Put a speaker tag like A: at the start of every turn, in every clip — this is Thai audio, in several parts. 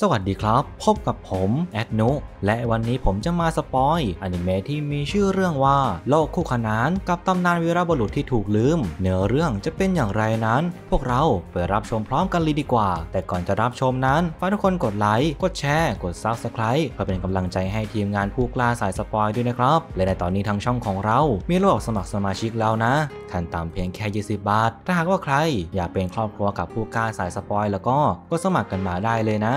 A: สวัสดีครับ พบกับผมแอดโนและวันนี้ผมจะมาสปอยอนิเมะที่มีชื่อเรื่องว่าโลกคู่ขนานกับตำนานวีรบุรุษที่ถูกลืม เนื้อเรื่องจะเป็นอย่างไรนั้น พวกเราไปรับชมพร้อมกันเลยดีกว่า แต่ก่อนจะรับชมนั้น ฝากทุกคนกดไลค์กดแชร์กดซับสไคร b e เพื่อเป็นกำลังใจให้ทีมงานผู้กล้าสายสปอยด้วยนะครับ และในตอนนี้ทางช่องของเรา มีระบบสมัครสมาชิกแล้วนะขั้นต่ำเพียงแค่20บาทถ้าหากว่าใคร อยากเป็นครอบครัวกับผู้กล้าสายสปอย แล้วก็ก็สมัครกันมาได้เลยนะ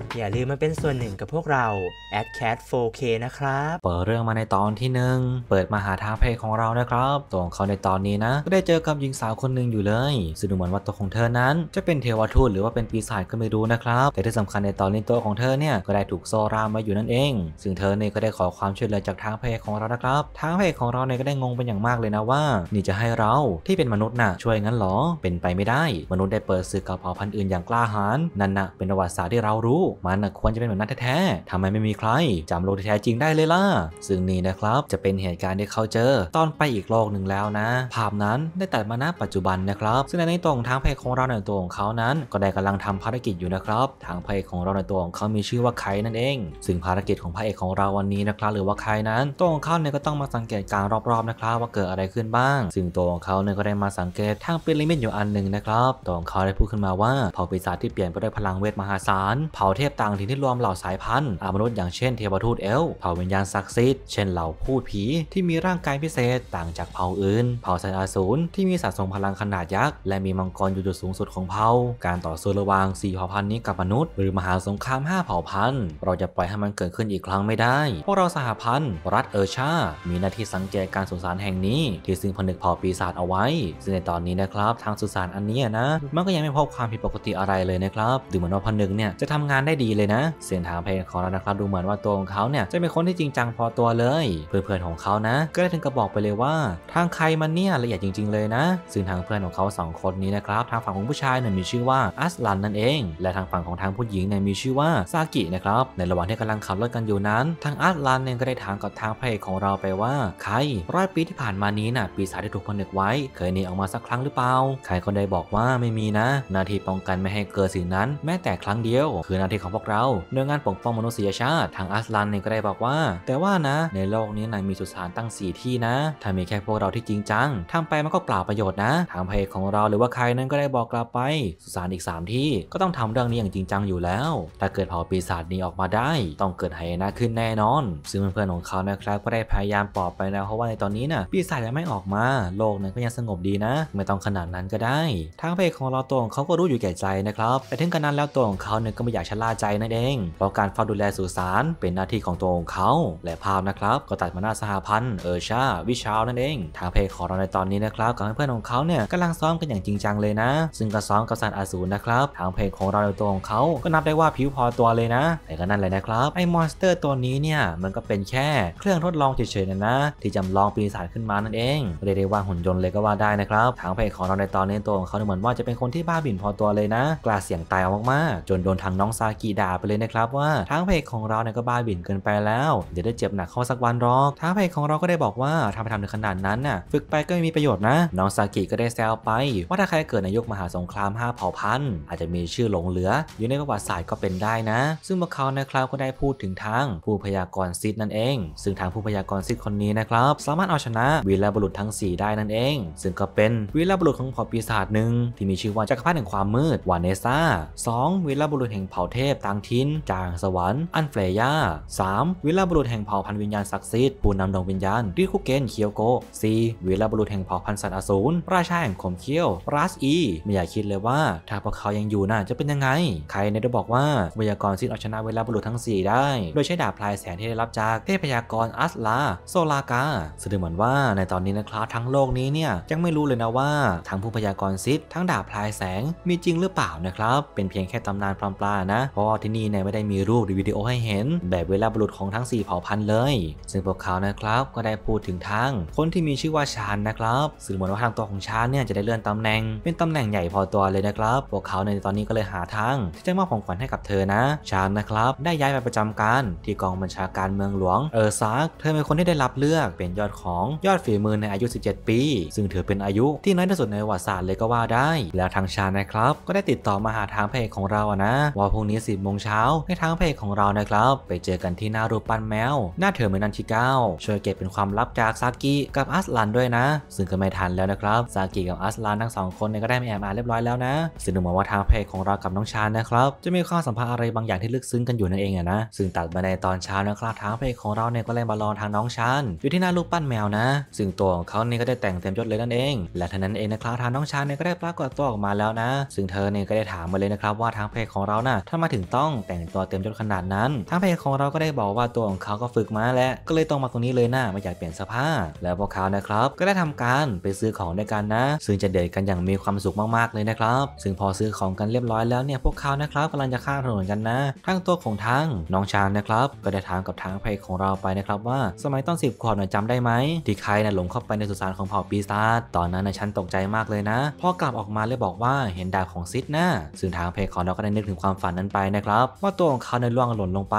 A: อย่าลืมมาเป็นส่วนหนึ่งกับพวกเรา a d c a t 4K นะครับเปิดเรื่องมาในตอนที่หนึ่งเปิดมาหาทางเพลของเรานะครับตัวของเขาในตอนนี้นะก็ได้เจอกับหญิงสาวคนหนึ่งอยู่เลยซึ่งดูเหมือนว่าตัวของเธอนั้น จะเป็นเทวทูตหรือว่าเป็นปีศาจก็ไม่รู้นะครับ แต่ที่สำคัญในตอนนี้ตัวของเธอเนี่ยก็ได้ถูกโซรามาอยู่นั่นเอง ซึ่งเธอเนี่ยก็ได้ขอความช่วยเหลือจากทางเพลของเรานะครับทางเพลของเราเนี่ยก็ได้งงเป็นอย่างมากเลยนะว่า นี่จะให้เราที่เป็นมนุษย์น่ะช่วยงั้นหรอเป็นไปไม่ได้มนุษย์ได้เปิดสื่อกับเผ่าพันธุ์อื่นอย่างกล้าหาญนั่นน่ะเป็นประวัติศาสตร์ที่เรารู้มันควรจะเป็นแบบนั้นแท้ๆทำไมไม่มีใครจำโลกแท้จริงได้เลยล่ะซึ่งนี่นะครับจะเป็นเหตุการณ์ที่เขาเจอตอนไปอีกโลกหนึ่งแล้วนะ ภาพนั้นได้ตัดมาณปัจจุบันนะครับ ซึ่งในตรงทางเพจของเราในตัวของเขานั้น ก็ได้กำลังทำภารกิจอยู่นะครับ ทางเพจของเราในตัวของเขามีชื่อว่าไคนั่นเอง ซึ่งภารกิจของพระเอกของเราวันนี้นะครับ หรือว่าไคนั้นตัวของเขาเนี่ยก็ต้องมาสังเกตการรอบๆนะครับว่าเกิดอะไรขึ้นบ้าง ซึ่งตัวของเขาเนี่ยก็ได้มาสังเกตทางเป็นลิมิตอยู่อันหนึ่งนะครับตัวของเขาได้พูดขึ้นมาว่าเผ่าปีศาจที่เปลี่ยนไปด้วยพลังเวทมหาศาลเผ่าเทพศต่างถิ่นที่รวมเหล่าสายพันธุ์อมนุษย์อย่างเช่น เทวทูตเอลเผ่าวิญญาณศักดิ์สิทธิ์เช่นเหล่าพูดผี ที่มีร่างกายพิเศษต่างจากเผ่าอื่นเผ่าไซอาสูรที่มีสัทสงพลังขนาดยักษ์ และมีมังกรอยู่จุดสูงสุดของเผ่า การต่อสู้ระหว่าง4เผ่าพันธุ์นี้กับมนุษย์ หรือมหาสงคราม5เผ่าพันธุ์ เราจะปล่อยให้มันเกิดขึ้นอีกครั้งไม่ได้ พวกเราสหพันธ์รัฐเออชา มีหน้าที่สังเกตการสุสานแห่งนี้ที่ซึ่งผนึกเผ่าปีศาจเอาไว้ซึ่งในตอนนี้นะครับทางสุสานอันนี้นะมันก็ยังไม่พบความผิดปกติอะไรเลยนะครับดูเหมือนว่าผนึกเนี่ยจะทำงานได้ดีเลยนะเสียงถามเพลงของเรานะครับดูเหมือนว่าตัวของเขาเนี่ยจะเป็นคนที่จริงจังพอตัวเลย เพื่อนๆของเขานะ ก็ได้ถึงกระบอกไปเลยว่า ทางใครมันเนี่ยละเอียดจริง ๆเลยนะซึ่งทางเพื่อนของเขา2 คนนี้นะครับ ทางฝั่งของผู้ชายเนี่ยมีชื่อว่าอัสลันนั่นเองและทางฝั่งของทางผู้หญิงเนี่ยมีชื่อว่าซากินะครับในระหว่างที่กำลังขับรถกันอยู่นั้น ทางอัสลันเนี่ยก็ได้ถามกับทางเพลงของเราไปว่า ใครร้อยปีที่ผ่านมานี้น่ะปีศาจที่ถูกผนึกไว้ เคยหนีออกมาสักครั้งหรือเปล่าใครคนใดบอกว่าไม่มีนะหน้าที่ป้องกันไม่ให้เกิดสิ่งนั้น แม้แต่ครั้งเดียวคือหน้าที่ของของพวกเราเน่องงานปกป้องมนุษยชาติทางอัสลันเนี่ยก็ได้บอกว่า แต่ว่านะในโลกนี้นายมีสุสานตั้ง 4 ที่นะ ถ้ามีแค่พวกเราที่จริงจังทำไปมันก็เปล่าประโยชน์นะ ทางเพจของเราหรือว่าใครนั้นก็ได้บอกกลับไป สุสานอีก 3 ที่ก็ต้องทำเรื่องนี้อย่างจริงจังอยู่แล้วถ้าเกิดเผ่าปีศาจนี้ออกมาได้ต้องเกิดไหนะขึ้นแน่นอน ซึ่งเพื่อนๆของเขานะครับก็ได้พยายามปลอบไปนะเพราะว่าในตอนนี้นะ่ะปีศาจยังไม่ออกมาโลกนั้นก็ยังสงบดีนะ ไม่ต้องขนาดนั้นก็ได้ทางเพจของเราตัวของเขาก็รู้อยู่แก่ใจนะครับแต่ถึงกระนั้นแล้วตัวของเขาเนี่ยก็ไม่อยากชะล่าใจนั่นเองเพราะการเฝ้าดูแลสุสานเป็นหน้าที่ของตัวของเขาและภาพนะครับก็ตัดมาหน้าสหพันธ์เออชาวิชาวนั่นเอง ทางเพจของเราในตอนนี้นะครับกับเพื่อนของเขาเนี่ยกำลังซ้อมกันอย่างจริงจังเลยนะ ซึ่งการซ้อมกับสัตว์อสูรนะครับทางเพจของเราในตัวของเขาก็นับได้ว่าผิวพอตัวเลยนะ แต่ก็นั่นเลยนะครับไอ้มอนสเตอร์ตัวนี้เนี่ยมันก็เป็นแค่เครื่องทดลองเฉยๆนะนะ ที่จำลองปีศาจขึ้นมานั่นเองเรียกได้ว่าหุ่นยนต์เลยก็ว่าได้นะครับ ทางเพจของเราในตอนนี้ตัวของเขาเหมือนว่าจะเป็นคนที่บ้าบิ่นพอตัวเลยนะ กล้าเสี่ยงตายมากๆจนโดนทางน้องซากิด่าไปเลยนะครับว่าทางพเพจของเราเนี่ยก็บ้าบิ่นเกินไปแล้ว เดี๋ยวได้เจ็บหนักเข้าสักวันหรอกทางพเพจของเราก็ได้บอกว่าทำไปทำถึงขนาดนั้นน่ะฝึกไปก็ไม่มีประโยชน์นะน้องซากิก็ได้แซวไป ว่าถ้าใครเกิดในยุคมหาสงคราม5เผ่าพันธุ์อาจจะมีชื่อหลงเหลือ อยู่ในประวัติศาสตร์ก็เป็นได้นะ ซึ่งพวกเขานะครับก็ได้พูดถึงทางผู้พยากรณ์ซิดนั่นเอง ซึ่งทางผู้พยากรณ์ซิดคนนี้นะครับสามารถเอาชนะวีรบุรุษทั้ง 4 ได้นั่นเอง ซึ่งก็เป็นวีรบุรุษของเผ่าปีศาจหนึ่งที่มีชื่อว่าจักรพรรดิแห่งความมืดวานเนซ่า 2. วีรบุรุษแห่งเผ่าเทพต่างทินจางสวรรค์อันเฟรยา 3. วิลาบุรุษแห่งเผ่าพันธุ์วิญญาณศักดิ์สิทธิ์ผู้นำดวงวิญญาณริคุเกนเคียวโก 4. วิลาบุรุษแห่งเผ่าพันธุ์สัตว์อสูรราชา แห่ง ขมเคี้ยวปราสอีไม่อยากคิดเลยว่า ถ้าพวกเขายังอยู่น่าจะเป็นยังไง ใครในจะบอกว่าวยากรซิดเอาชนะเวลาบุรุษทั้ง 4 ได้ โดยใช้ดาบพลายแสงที่ได้รับจากเทพยากรอัสลา โซลากาแสดงเหมือนว่าในตอนนี้นะครับทั้งโลกนี้เนี่ยยังไม่รู้เลยนะว่าทั้งผู้พยากรซิดทั้งดาบพลายแสงมีจริงหรือเปล่านะครับเป็นเพียงแค่ตำนานปลอมๆนะเพราะราะว่าที่นี่เนี่ยไม่ได้มีรูปหรือวิดีโอให้เห็น แบบเวลาบุรุษของทั้ง 4เผ่าพันธุ์เลย ซึ่งพวกเขานะครับก็ได้พูดถึงทั้งคนที่มีชื่อว่าชานนะครับซึ่งเหมือนว่าทางตัวของชานเนี่ยจะได้เลื่อนตำแหน่งเป็นตำแหน่งใหญ่พอตัวเลยนะครับพวกเขาในตอนนี้ก็เลยหาทางที่จะมอบของขวัญให้กับเธอนะ ชานนะครับได้ย้ายไปประจำการที่กองบัญชาการเมืองหลวงเออซักเธอเป็นคนที่ได้รับเลือก เป็นยอดของยอดฝีมือในอายุ 17 ปี ซึ่งถือเป็นอายุที่น้อยที่สุดในประวัติศาสตร์เลยก็ว่าได้ แล้วทางชานนะครับก็ได้ติดต่อมาหาทางเพจของเราอะนะว่าพรุ่งนี้10โมงเช้าในทางเพจของเรานะครับไปเจอกันที่หน้ารูปปั้นแมวหน้าเธอเหมือนนันิก้าช่วยเก็บเป็นความลับจากซากิกับอัสลันด้วยนะซึ่งก็ไม่ทันแล้วนะครับซากิกับอัสลันทั้งสองคนเนี่ยก็ได้มีแอบอ่านเรียบร้อยแล้วนะซึ่งดูเหมือนว่าทางเพจของเรากับน้องชานนะครับจะมีความสัมพันธ์อะไรบางอย่างที่ลึกซึ้งกันอยู่นั่นเองอะนะซึ่งตัดมาในตอนเช้านะครับทางเพจของเราเนี่ยก็เลยมารอทางน้องชานอยู่ที่หน้ารูปปั้นแมวนะ ซึ่งตัวของเขาเนี่ยก็ได้แต่งเต็มยศเลยนั่นเองและทันนั้นเองนะครับทางน้องชานเนี่ยก็ได้ปรากฏตัวออกมาแล้วนะซึ่งเธอเนี่ยก็ได้ถามมาเลยนะครับว่าทางเพจของเรานะ่ะถ้ามถึงงต้องแต่งตัวเต็มยศขนาดนั้นทั้งเพจของเราก็ได้บอกว่าตัวของเขาก็ฝึกมา แล้วก็เลยต้องมาตรงนี้เลยหน้าไม่อยากเปลี่ยนเสื้อผ้าแล้วพวกเขานะครับก็ได้ทำการไปซื้อของด้วยกันนะ ซึ่งจะเดทกันอย่างมีความสุขมากๆเลยนะครับ ซึ่งพอซื้อของกันเรียบร้อยแล้วเนี่ยพวกเขานะครับกำลังจะข้ามถนนกันนะ ทั้งตัวของทั้ง น้องชางนะครับ ก็ได้ถามกับทางเพจของเราไปนะครับว่าสมัยตอนสิบขวบน่ะจำได้ไหมที่ใครนะหลงเข้าไปในสุสานของเผ่าปีศาจตอนนั้นนะฉันตกใจมากเลยนะพอกลับออกมาเลยบอกว่าเห็นดาบของซิดนะซึ่งทางเพจของเราก็ได้นึกถึงความฝันนั้นไปนะครับ ว่าตัวของเขาในล่วงหล่นลงไป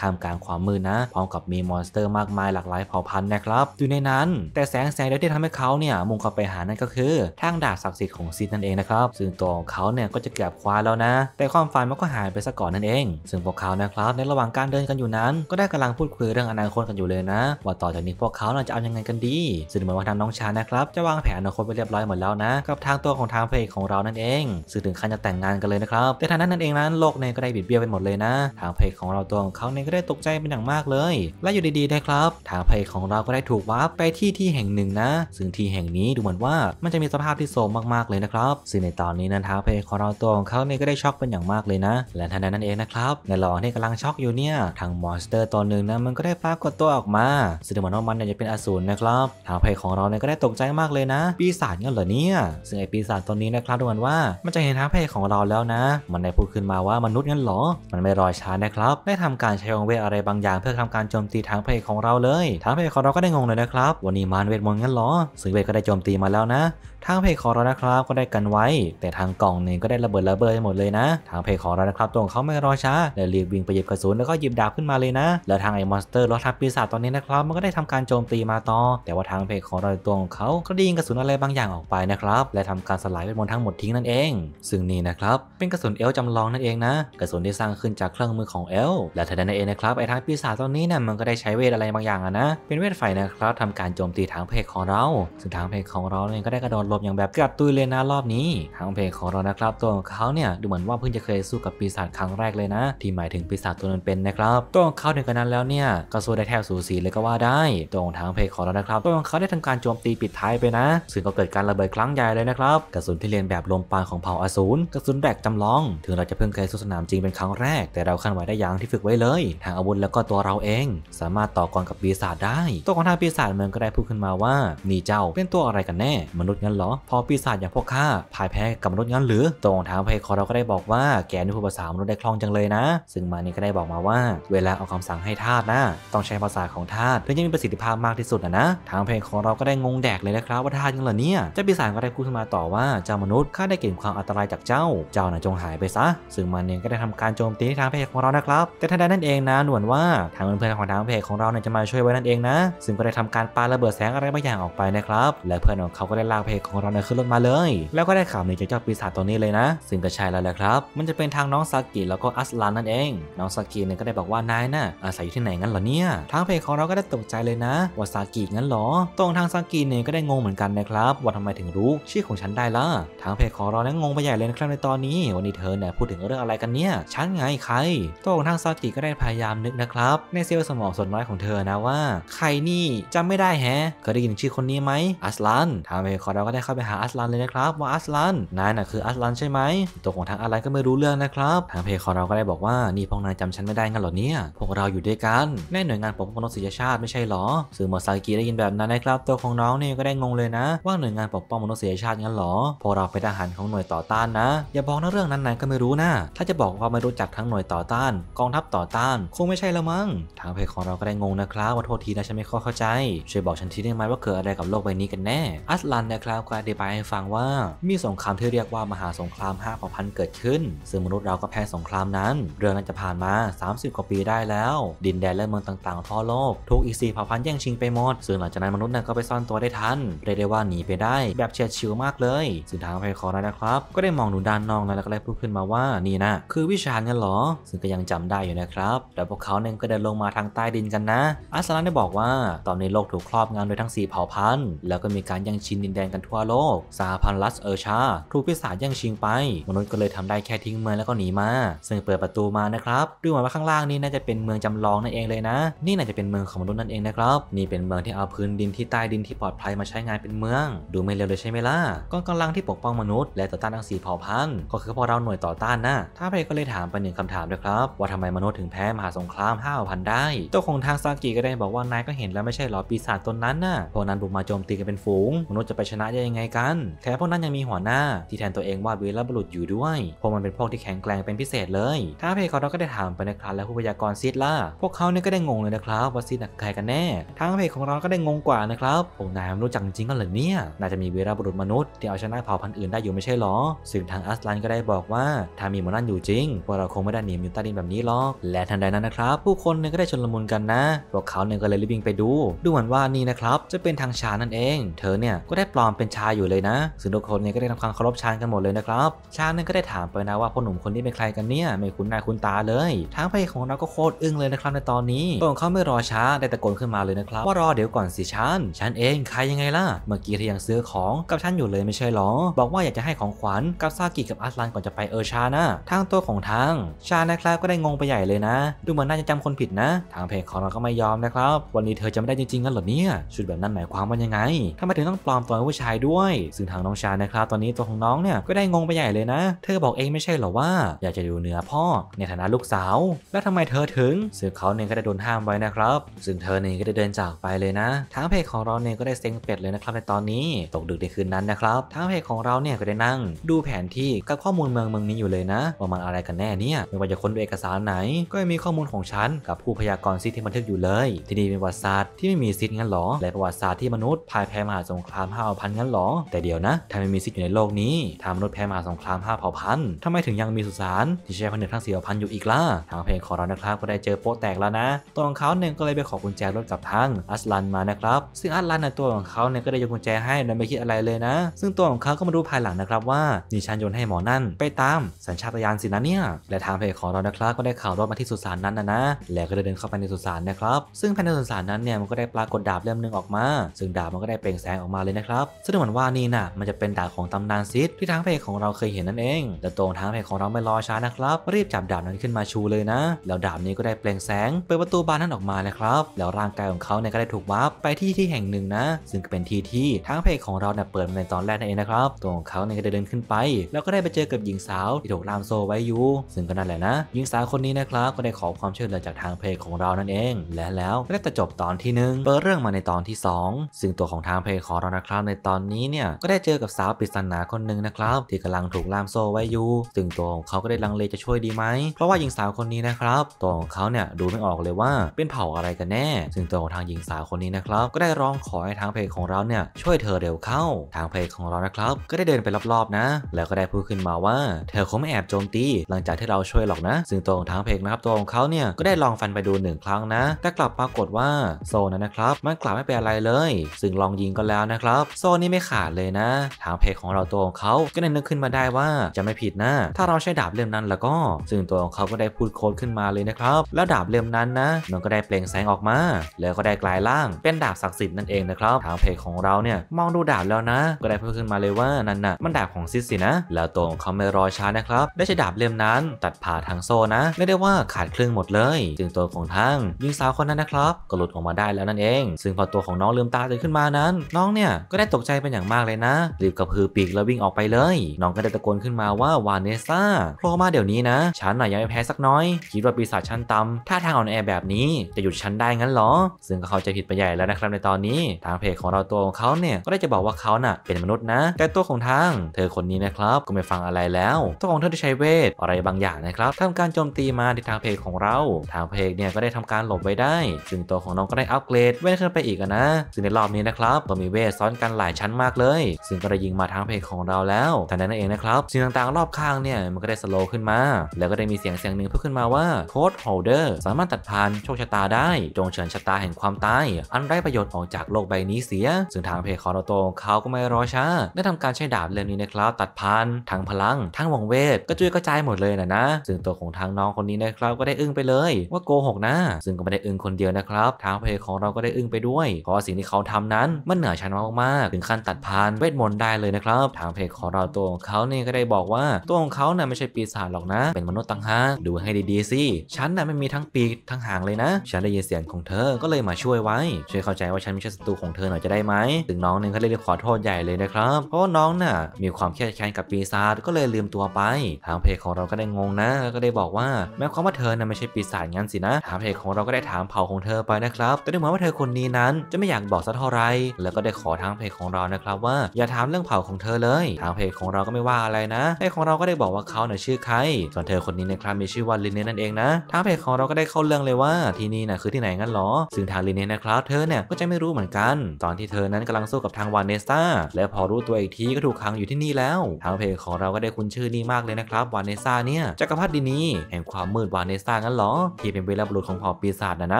A: ท่ามกลางความมืดนะพร้อมกับมีมอนสเตอร์มากมายหลากหลายเผ่าพันธุ์นะครับอยู่ในนั้น แต่แสงแสงเดียวที่ทำให้เขาเนี่ย มุ่งเข้าไปหานั่นก็คือ ทาง ดาบศักดิ์สิทธิ์ของซีนั่นเองนะครับ ซึ่งตัวของเขาเนี่ยก็จะเกือบคว้าแล้วนะ แต่ความฝันมันก็หายไปซะก่อนนั่นเองซึ่งพวกเขานะครับในระหว่างการเดินกันอยู่นั้น ก็ได้กำลังพูดคุยเรื่องอนาคตกันอยู่เลยนะ ว่าต่อจากนี้พวกเขาจะเอายังไงกันดี ซึ่งเหมือนว่าทางน้องชานะครับจะวางแผนอนาคตไปเรียบร้อยหมดแล้วนะกับทางตัวของทางพละเของเรานั่นเองซึ่งถึงขั้นจะแต่งงานกันเลยนะครับแต่ทางนั้นนั่นเองนั้นโลกเนี่ยก็ได้บิดเบี้ยวไปหมดเลยนะทางพเพจของเราตัวของเขาเนี่ยก็ได้ตกใจเป็นอย่างมากเลย และอยู่ดีๆนะครับทางพเพจของเราก็ได้ถูกวาร์ปไปที่ที่แห่งหนึ่งนะซึ่งที่แห่งนี้ดูเหมือนว่า มันจะมีสภาพที่โซมมากๆเลยนะครับซึ่งในตอนนี้นั้นทางพเพจของเราตัวของเขาเนี่ยก็ได้ช็อกเป็นอย่างมากเลยนะและทันใดนั้นเองนะครับในหลอนที่กำลังช็อกอยู่เนี่ยทางมอนสเตอร์ตัวหนึ่งนะมันก็ได้ปรากฏตัวออกมาซึ่งดูเหมือนว่ามันจะเป็นอสูรนะครับทางพเพจของเราเนี่ยก็ได้ตกใจมากเลยนะปีศาจเงี้ยเหรอเนี่ยซึ่งไอ้ปีศาจตัวนี้นะครับดูเหมือนว่ามันจะเห็นทางเพจของเราแล้วนะ มันได้พูดขึ้นมาว่ามนุษย์เหรอ มันไม่รอช้านะครับ ได้ทำการใช้องเวทอะไรบางอย่าง เพื่อทำการโจมตีทางเพศของเราเลยทางเพศของเราก็ได้งงเลยนะครับ วันนี้มารเวทมนต์งั้นหรอซึ่งเวทก็ได้โจมตีมาแล้วนะทางเพจของเรานะครับ ก็ได้กันไว้ แต่ทางกล่องเนี่ยก็ได้ระเบิดระเบิดไปหมดเลยนะ ทางเพจของเรานะครับตัวของเขาไม่รอช้าเลยรีบวิ่งไปหยิบกระสุนแล้วก็หยิบดาบขึ้นมาเลยนะ แล้วทางไอ้มอนสเตอร์รถทับปีศาจตอนนี้นะครับมันก็ได้ทำการโจมตีมาต่อ แต่ว่าทางเพจของเราตัวของเขา ก็ได้ยิงกระสุนอะไรบางอย่างออกไปนะครับและทำการสลายเป็นมนทั้งหมดทิ้งนั่นเองซึ่งนี่นะครับเป็นกระสุนเอลจำลองนั่นเองนะกระสุนที่สร้างขึ้นจากเครื่องมือของเอลและทันใดนั้นเองนะครับไอ้ทางปีศาจตอนนี้เนี่ยมันก็ได้ใช้เวทอะไรบางอย่างนะ เป็นเวทไฟนะครับทาการโจมตีทางเพจของเราซึ่งทางเพจของเราเนี่ยก็ได้กระโดดหลบอย่างแบบกระตุยเลยนะรอบนี้ ทางเพลงของเรานะครับ ตัวของเขาเนี่ยดูเหมือนว่าเพิ่งจะเคยสู้กับปีศาจครั้งแรกเลยนะ ที่หมายถึงปีศาจตัวนั้นเป็นนะครับตัวของเขาถึงกันนั้นแล้วเนี่ยก็สู้ได้แทบสูสีเลยก็ว่าได้ตัวของทางเพลงของเรานะครับ ตัวของเขาได้ทำการโจมตีปิดท้ายไปนะซึ่งก็เกิดการระเบิดครั้งใหญ่เลยนะครับกระสุนที่เรียนแบบลมปานของเผ่าอสูรกระสุนแบกจำลอง ถึงเราจะเพิ่งเคยสู้สนามจริงเป็นครั้งแรกแต่เราขั้นไหวได้อย่างที่ฝึกไว้เลยทางอาวุธแล้วก็ตัวเราเอง สามารถต่อกรกับปีศาจได้ตัวของทางปีศาจเมืองก็ได้พูดขึ้นมาว่านี่เจ้าเป็นตัวอะไรกันแน่มนุษย์งั้นเหรอพอปีศาจอย่างพวกข้าพ่ายแพ้กับมนุษย์งั้น หรือ ตรงทางพระเอกของเราก็ได้บอกว่าแกนี่พูดภาษามนุษย์ได้คล่องจังเลยนะ ซึ่งมานี่ก็ได้บอกมาว่า เวลาออกคำสั่งให้ทาสนะต้องใช้ภาษาของทาสื่อจะมีประสิทธิภาพมากที่สุดนะนะ ทางเพลงของเราก็ได้งงแดกเลยนะครับว่าทาสยังเหรอเนี่ย เจ้าปีศาจก็ได้พูดขึ้นมาต่อว่าเจ้ามนุษย์ข้าได้กลิ่นความอันตรายจากเจ้า เจ้าน่ะจงหายไปซะ ซึ่งมันเองก็ได้ทำการโจมตีทางเพลงของเรานะครับ แต่ทันใดนั่นเองนะหนวนว่า ทางเพื่อนของทางเพลงของเราเนี่ยจะมาช่วยไว้นั่นเองนะ ซึ่งก็ได้ทำการปาระเบิดแสงอะไรบางอย่างออกไปนะครับและเพื่อนของเขาก็ได้ลากเพลงของเราเนี่ยขึ้นรถมาเลย แล้วก็ได้ข่าวในจเจ้าปีศาจตัวนี้เลยนะ ซึ่งก็ใช่แล้วแหละครับ มันจะเป็นทางน้องซากิแล้วก็อัสลานนั่นเอง น้องซากิเนี่ยก็ได้บอกว่านายน่ะอาศัยอยู่ที่ไหนงั้นเหรอเนี่ยทางเพจของเราก็ได้ตกใจเลยนะ ว่าซากิงั้นเหรอ ตรงทางซากิเนี่ยก็ได้งงเหมือนกันนะครับว่าทำไมถึงรู้ชื่อของฉันได้ล่ะทางเพจของเราเนี่ยงงไปใหญ่เลยนะครับในตอนนี้ วันนี้เธอเนี่ยพูดถึงเรื่องอะไรกันเนี่ยฉันไงใครตรงทางซากิก็ได้พยายามนึกนะครับในเซลล์สมองส่วนน้อยของเธอนะว่า ใครนี่จำไม่ได้แฮะเคยได้ยินชื่อคนนี้ไหมอัสลานทางเพจของเราก็ได้ได้เข้าไปหาอัสลันเลยนะครับว่าอัสลันนายน่ะคืออัสลันใช่ไหมตัวของทางอัไลนก็ไม่รู้เรื่องนะครับ ทางเพจของเราก็ได้บอกว่านี่พวกนายจำฉันไม่ได้งั้นหรอเนี่ยพวกเราอยู่ด้วยกันแน่หน่วยงานปกป้องมนุษยชาติไม่ใช่หรอสื่อมอซากิได้ยินแบบนั้นนะครับ ตัวของน้องเนี่ยก็ได้งงเลยนะ ว่าหน่วยงานปกป้องมนุษยชาติงั้นหรอพวกเราเป็นทหารของหน่วยต่อต้านนะ อย่าบอกนะเรื่องนั้นนายก็ไม่รู้นะถ้าจะบอกว่าไม่รู้จักทั้งหน่วยต่อต้าน กองทัพต่อต้าน คงไม่ใช่ละมั้งทางเพจของเราก็ได้งงนะครับ ว่าโทษทีนะฉันไม่เข้าใจ ช่วยบอกฉันทีได้ไหมว่าเกิดอะไรกับโลกใบนี้กันแน่อัสลันนะครับก็ได้ไปให้ฟังว่ามีสงครามที่เรียกว่ามหาสงครามห้าเผ่าพันธุ์เกิดขึ้น ซึ่งมนุษย์เราก็แพ้สงครามนั้น เรื่องนั้นจะผ่านมา 30กว่าปีได้แล้ว ดินแดนและเมืองต่าง ๆทั่วโลกถูกอีซีเผ่าพันธุ์แย่งชิงไปหมด ซึ่งหลังจากนั้นมนุษย์นั้นก็ไปซ่อนตัวได้ทันเรียกได้ว่าหนีไปได้แบบเฉียดชิวมากเลยสุดททางไพคอได้นะครับก็ได้มองหนูด้านนอกแล้วก็ได้พูดขึ้นมาว่านี่นะคือวิชาเงินหรอซึ่งก็ยังจำได้อยู่นะครับแต่พวกเขาเนี่ยก็เดินลงมาทางใต้ดินกันนะอัสลันได้บอกว่าตอนนี้โลกถูกครอบงำโดยทั้ง4เผ่าพันธุ์แล้วก็มีการแย่งชิงดินแดนกันทั่วาโลกสาพันลัสเออชาถูกพิศาจย่งชิงไป มนุษย์ก็เลยทำได้แค่ทิ้งเมืองแล้วก็หนีมา ซึ่งเปิดประตูมานะครับดูเหมือนว่าข้างล่างนี้น่าจะเป็นเมืองจำลองนั่นเองเลยนะ นี่น่าจะเป็นเมืองของมนุษย์นั่นเองนะครับ นี่เป็นเมืองที่เอาพื้นดินที่ใต้ดินที่ปลอดภัยมาใช้งานเป็นเมือง ดูไม่เลวเลยใช่ไหมล่ะกองกำลังที่ปกป้องมนุษย์และต่อต้านทั้งสี่เผ่าพันธุ์ก็คือพวกเราหน่วยต่อต้านนะท้าเพก็เลยถามไปหนึ่งคำถามด้วยครับ ว่าทำไมมนุษย์ถึงแพ้มหาสงครามห้าพันได้เจ้าของทางซากิก็ได้บอกว่านายก็เห็นแล้วไม่ใช่หรอปีศาจตนนั้นน่ะพวกนั้นบุกมาโจมตีกันเป็นฝูง มนุษย์จะไปชนะได้ยัังไงกันแถมพวกนั้นยังมีหัวหน้าที่แทนตัวเองว่าวีรบุรุษอยู่ด้วยพวกมันเป็นพวกที่แข็งแกร่งเป็นพิเศษเลยท้าเพคอเราก็ได้ถามไปนะครับและผู้พยากรณ์ซิดล่าพวกเขาเนี่ยก็ได้งงเลยนะครับ ว่าซิดใครกันแน่ทางเพจของเราก็ได้งงกว่านะครับพอกนายมรู้จักจริงกันเหรอเนี่ย น่าจะมีวีรบุรุษมนุษย์ที่เอาชนะเผ่าพันธุ์อื่นได้อยู่ไม่ใช่หรอซึ่งทางอัสลันก็ได้บอกว่าถ้ามีมนุษย์อยู่จริงพวกเราคงไม่ได้หนีมิวต้ดินแบบนี้หรอกและทันใดนั้นนะครับ ผู้คนเนี่ยก็ได้ชนลมุนกันนะพวกเขาเนี่ยก็เลยรีบวิ่งไปดูดูเหมือนว่านี่นะครับจะเป็นทางชานั่นเอง เธอเนี่ยก็ได้ปลอมเป็นชายอยู่เลยนะซึ่งทุกคนเนี่ยก็ได้ทำความเคารพชานกันหมดเลยนะครับชานนั่นก็ได้ถามไปนะว่าพ่อหนุ่มคนนี้เป็นใครกันเนี่ยไม่คุ้นหน้าคุ้นตาเลยทางพระอของเราก็โคตรอึ้งเลยนะครับในตอนนี้ตัวของเขาไม่รอช้าได้ตะโกนขึ้นมาเลยนะครับว่ารอเดี๋ยวก่อนสิชานชานเอง ใครยังไงล่ะเมื่อกี้เธอยังซื้อของกับชันอยู่เลยไม่ใช่หรอ บอกว่าอยากจะให้ของขวัญกับซากิกับอัสลันก่อนจะไปเออชานะทางตัวของทางชานะครับก็ได้งงไปใหญ่เลยนะ ดูเหมือนน่าจะจำคนผิดนะ ทางเพจของเราก็ไม่ยอมนะครับวันนี้เธอจะไม่ได้จริงๆกันหรอเนี่ยชุดแบบนั้นหมายความว่ายังไงทำไมถึงต้องปลอมตัวผู้ชายด้วยซึ่งทางน้องชานะครับตอนนี้ตัวของน้องเนี่ยก็ได้งงไปใหญ่เลยนะ เธอบอกเองไม่ใช่หรอว่าอยากจะอยู่เหนือพ่อในฐานะลูกสาว แล้วทำไมเธอถึงซึ่งเขาเนี่ยก็ได้โดนห้ามไว้นะครับ ซึ่งเธอเนี่ยก็ได้เดินจากไปเลยนะทางเพจของเราเนี่ยก็ได้ เซ็งเป็ดเลยนะครับในตอนนี้ ตกดึกในคืนนั้นนะครับทางเพจของเราเนี่ยก็ได้นั่งดูแผนที่ กับข้อมูลเมืองเมืองนี้อยู่เลยนะว่ามันอะไรกันแน่เนี่ยไม่ว่าจะค้นด้วยเอกสารไหน ก็ยังมีข้อมูลของฉันกับผู้พยากรณ์ซิที่บันทึกอยู่เลย ที่นี่เป็นประวัติศาสตร์ที่ไม่มีซิทงั้นหรอและประวัติศาสตร์ที่มนุษย์พ่ายแพ้มหาสงครามห้าพันงั้นหรอแต่เดี๋ยวนะทำไมมีซิกอยู่ในโลกนี้ทำามนุษย์แพ้มาสงครามห้าเผ่าพันธุ์ทำไมถึงยังมีสุสานที่ใช้ันึกทั้งสี่เผ่าพันธุ์อยู่อีกล่ะทางเพลงของเรานะครับ ก็ได้เจอโป๊ะแตกแล้วนะตัวของเขาเนี่ยก็เลยไปขอกุญแจรถกับทางอัสลันมานะครับ ซึ่งอัสลันในตัวของเขาเนี่ยก็ได้ยกกุญแจให้โดยไม่คิดอะไรเลยนะ ซึ่งตัวของเขาก็มาดูภายหลังนะครับว่านี่ฉันโยนให้หมอนั่น ไปตามสัญชาตญาณสินะเนี่ยและทางเพงของเรานะครับก็ได้ข่าวรถมาที่สุสานนั้นนะนะแล้วก็ได้เดินเข้าไปในสุสานนะครับซึ่งภายในสุสานนั้นเนี่ยมันก็ได้ปรากฏดาบเล่มหนึ่งออกมาซึ่งดาบมันก็ได้เปล่งแสงออกมาเลยนะครับสนเหมือนว่านี่นะ่ะมันจะเป็นดาบของตำนานซิดที่ทางเพจของเราเคยเห็นนั่นเอง แต่ตรงทางเพจของเราไม่รอช้านะครับรีบจับดาบนั้นขึ้นมาชูเลยนะ แล้วดาบนี้ก็ได้เปล่งแสงเปิดประตูบานนั้นออกมาเลยครับ แล้วร่างกายของเขาเนี่ยก็ได้ถูกวาร์ปไปที่ที่แห่งหนึ่งนะซึ่งเป็นที่ที่ทางเพจของเราเนี่ยเปิดในตอนแรกนั่นเองนะครับตรงเขาเนี่ยก็ได้เดินขึ้นไป แล้วก็ได้ไปเจอกับหญิงสาวที่ถูกลามโซไว้อยู่ซึ่งก็นั่นแหละนะหญิงสาวคนนี้นะครับก็ได้ขอความช่วยเหลือจากทางเพจของเรานั่นเอง และแล้วก็ได้จบตอนที่1เปิดเรื่องมาในตอนที่ 2 ซึ่งตัวของทางเพจของเรานะครับในตอนนี้เนี่ยก็ได้เจอกับสาวปริศนาคนหนึ่งนะครับที่กำลังถูกล่ามโซ่ไว้อยู่ซึ่งตัวของเขาก็ได้ลังเลจะช่วยดีไหมเพราะว่าหญิงสาวคนนี้นะครับตัวของเขาเนี่ยดูไม่ออกเลยว่าเป็นเผ่าอะไรกันแน่ ซึ่งตัวของทางหญิงสาวคนนี้นะครับก็ได้ร้องขอให้ทางเพจของเราเนี่ยช่วยเธอเร็วเข้าทางเพจของเรานะครับ ก็ได้เดินไปรอบๆนะ แล้วก็ได้พูดขึ้นมาว่าเธอคงไม่แอบโจมตีหลังจากที่เราช่วยหรอกนะ ซึ่งตัวของทางเพจนะครับตัวของเขาเนี่ยก็ได้ลองฟันไปดูหนึ่งครั้งนะแต่กลับปรากฏว่าโซนนั้นนะครับมันกลับไม่เป็นอะไรเลย ซึ่งลองยิงก็แล้วนะครับโซ่นี้ไม่ขาดเลยนะ ทางเพจของเราตัวของเขาก็ได้นึกขึ้นมาได้ว่าจะไม่ผิดนะถ้าเราใช้ดาบเล่มนั้นแล้วก็ซึ่งตัวของเขาก็ได้พูดโค้ดขึ้นมาเลยนะครับ แล้วดาบเล่มนั้นนะมันก็ได้เปล่งแสงออกมาแล้วก็ได้กลายร่างเป็นดาบศักดิ์สิทธิ์นั่นเองนะครับ ทางเพจของเราเนี่ยมองดูดาบแล้วนะ ก็ได้พูดขึ้นมาเลยว่านั่นน่ะมันดาบของซิสสินะ แล้วตัวของเขาไม่รอช้านะครับได้ใช้ดาบเล่มนั้น ตัดผ่าทางโซ่นะไม่ได้ว่าขาดครึ่งหมดเลยซึ่งตัวของทางยิงสาวคนนั้นนะครับก็หลุดออกมาได้แล้วนั่นเอง ซึ่งพอตัวของน้องลืมตาตื่นขึ้นมานั้น น้องเนี่ยก็ได้ตกใจเป็นเป็นอย่างมากเลยนะรีบกระพือปีก แล้ววิ่งออกไปเลย น้องก็ได้ตะโกนขึ้นมาว่า วานเนสซ่าโผล่มาเดี๋ยวนี้นะฉันน่ะยังไม่แพ้สักน้อยคิดว่าปีศาจชั้นต่ำท่าทางอ่อนแอแบบนี้จะหยุดฉันได้งั้นหรอ ซึ่งเขาจะผิดไปใหญ่แล้วนะครับ ในตอนนี้ ทางเพจของเราตัวของเขาเนี่ยก็ได้จะบอกว่าเขาน่ะเป็นมนุษย์นะแต่ตัวของทางเธอคนนี้นะครับก็ไม่ฟังอะไรแล้วตัวของเธอได้ใช้เวทอะไรบางอย่างนะครับทำการโจมตีมาที่ทางเพจของเรา ทางเพจเนี่ยก็ได้ทำการหลบไว้ได้ซึ่งตัวของน้องก็ได้อัปเกรดเวทขึ้นไปอีกนะซึ่งในรอบนี้นะครับก็มีเวทซ้อนกันหลายชั้นมากๆเลย ซึ่งก็ได้ยิงมาทางเพจของเราแล้วทันใดนั้นเองนะครับ สิ่งต่างๆรอบข้างเนี่ย มันก็ได้สโลว์ขึ้นมา แล้วก็ได้มีเสียงเสียงหนึ่งพูดขึ้นมาว่าโค้ดโฮเดอร์สามารถตัดพัานโชคชะตาได้ จงเฉินชะตาแห่งความตายอันไร้ประโยชน์ออกจากโลกใบนี้เสีย ซึ่งทางเพจของเราตรงเขาก็ไม่รอช้า ได้ทำการใช้ดาบเล่มนี้นะครับ ตัดพัานทั้งพลัง ทั้งวงเวทก็จุยกระจายหมดเลยนะนะ ซึ่งตัวของทางน้องคนนี้นะครับก็ได้อึ้งไปเลย ว่าโกหกนะ ซึ่งก็ไม่ได้อึ้งคนเดียวนะครับทางเพจของเราก็ได้อึ้งไปด้วยเพราะสิ่งที่เขาทำนั้นมันเหนือชั้นมากๆถึงขั้นตัดพานเวทมนต์ได้เลยนะครับทางเพจของเราตัวของเขาเนี่ยก็ได้บอกว่าตัวของเขาน่ยไม่ใช่ปีศาจหรอกนะ เป็นมนุษย์ต่างหากดูให้ดีๆสิฉันน่ะไม่มีทั้งปีกทั้งหางเลยนะฉันได้ยินเสียงของเธอก็เลยมาช่วยไว้ ช่วยเข้าใจว่าฉันไม่ใช่ศัตรูของเธอหน่อยจะได้ไหมถึงน้องหนึ่เก็เลยขอโทษใหญ่เลยนะครับ เพราะว่าน้องน่ะมีความเครียดแค้นกับปีศาจก็เลยลืมตัวไป ทางเพจของเราก็ได้งงนะแล้วก็ได้บอกว่าแม้ความว่าเธอน่ยไม่ใช่ปีศาจงั้นสินะ ทางเพจของเราก็ได้ถามเผ่าของเธอไปนะครับแต่ดูเหมือนว่าเธอคนนี้นั้น จะไม่อยากบอกสักเท่าไรแล้วก็ได้ขอทางเพจของเรานะครับว่าอย่าถามเรื่องเผ่าของเธอเลย ทางเพจของเราก็ไม่ว่าอะไรนะเพจของเราก็ได้บอกว่าเขาเนี่ยชื่อใครส่วนเธอคนนี้นะครับมีชื่อว่าลินเนนั่นเองนะทางเพจของเราก็ได้เข้าเรื่องเลยว่าที่นี่นะคือที่ไหนงั้นหรอซึ่งทางลินเนนะครับเธอเนี่ยก็จะไม่รู้เหมือนกันตอนที่เธอนั้นกำลังสู้กับทางวานเนสตาและพอรู้ตัวอีกทีก็ถูกขังอยู่ที่นี่แล้ว ทางเพจของเราก็ได้คุ้นชื่อนี่มากเลยนะครับวานเนสตาเนี่ยจักรพรรดินีแห่งความมืดวานเนสตางั้นหรอที่เป็นเวลาบุรุษของเผ่าปีศาจนะน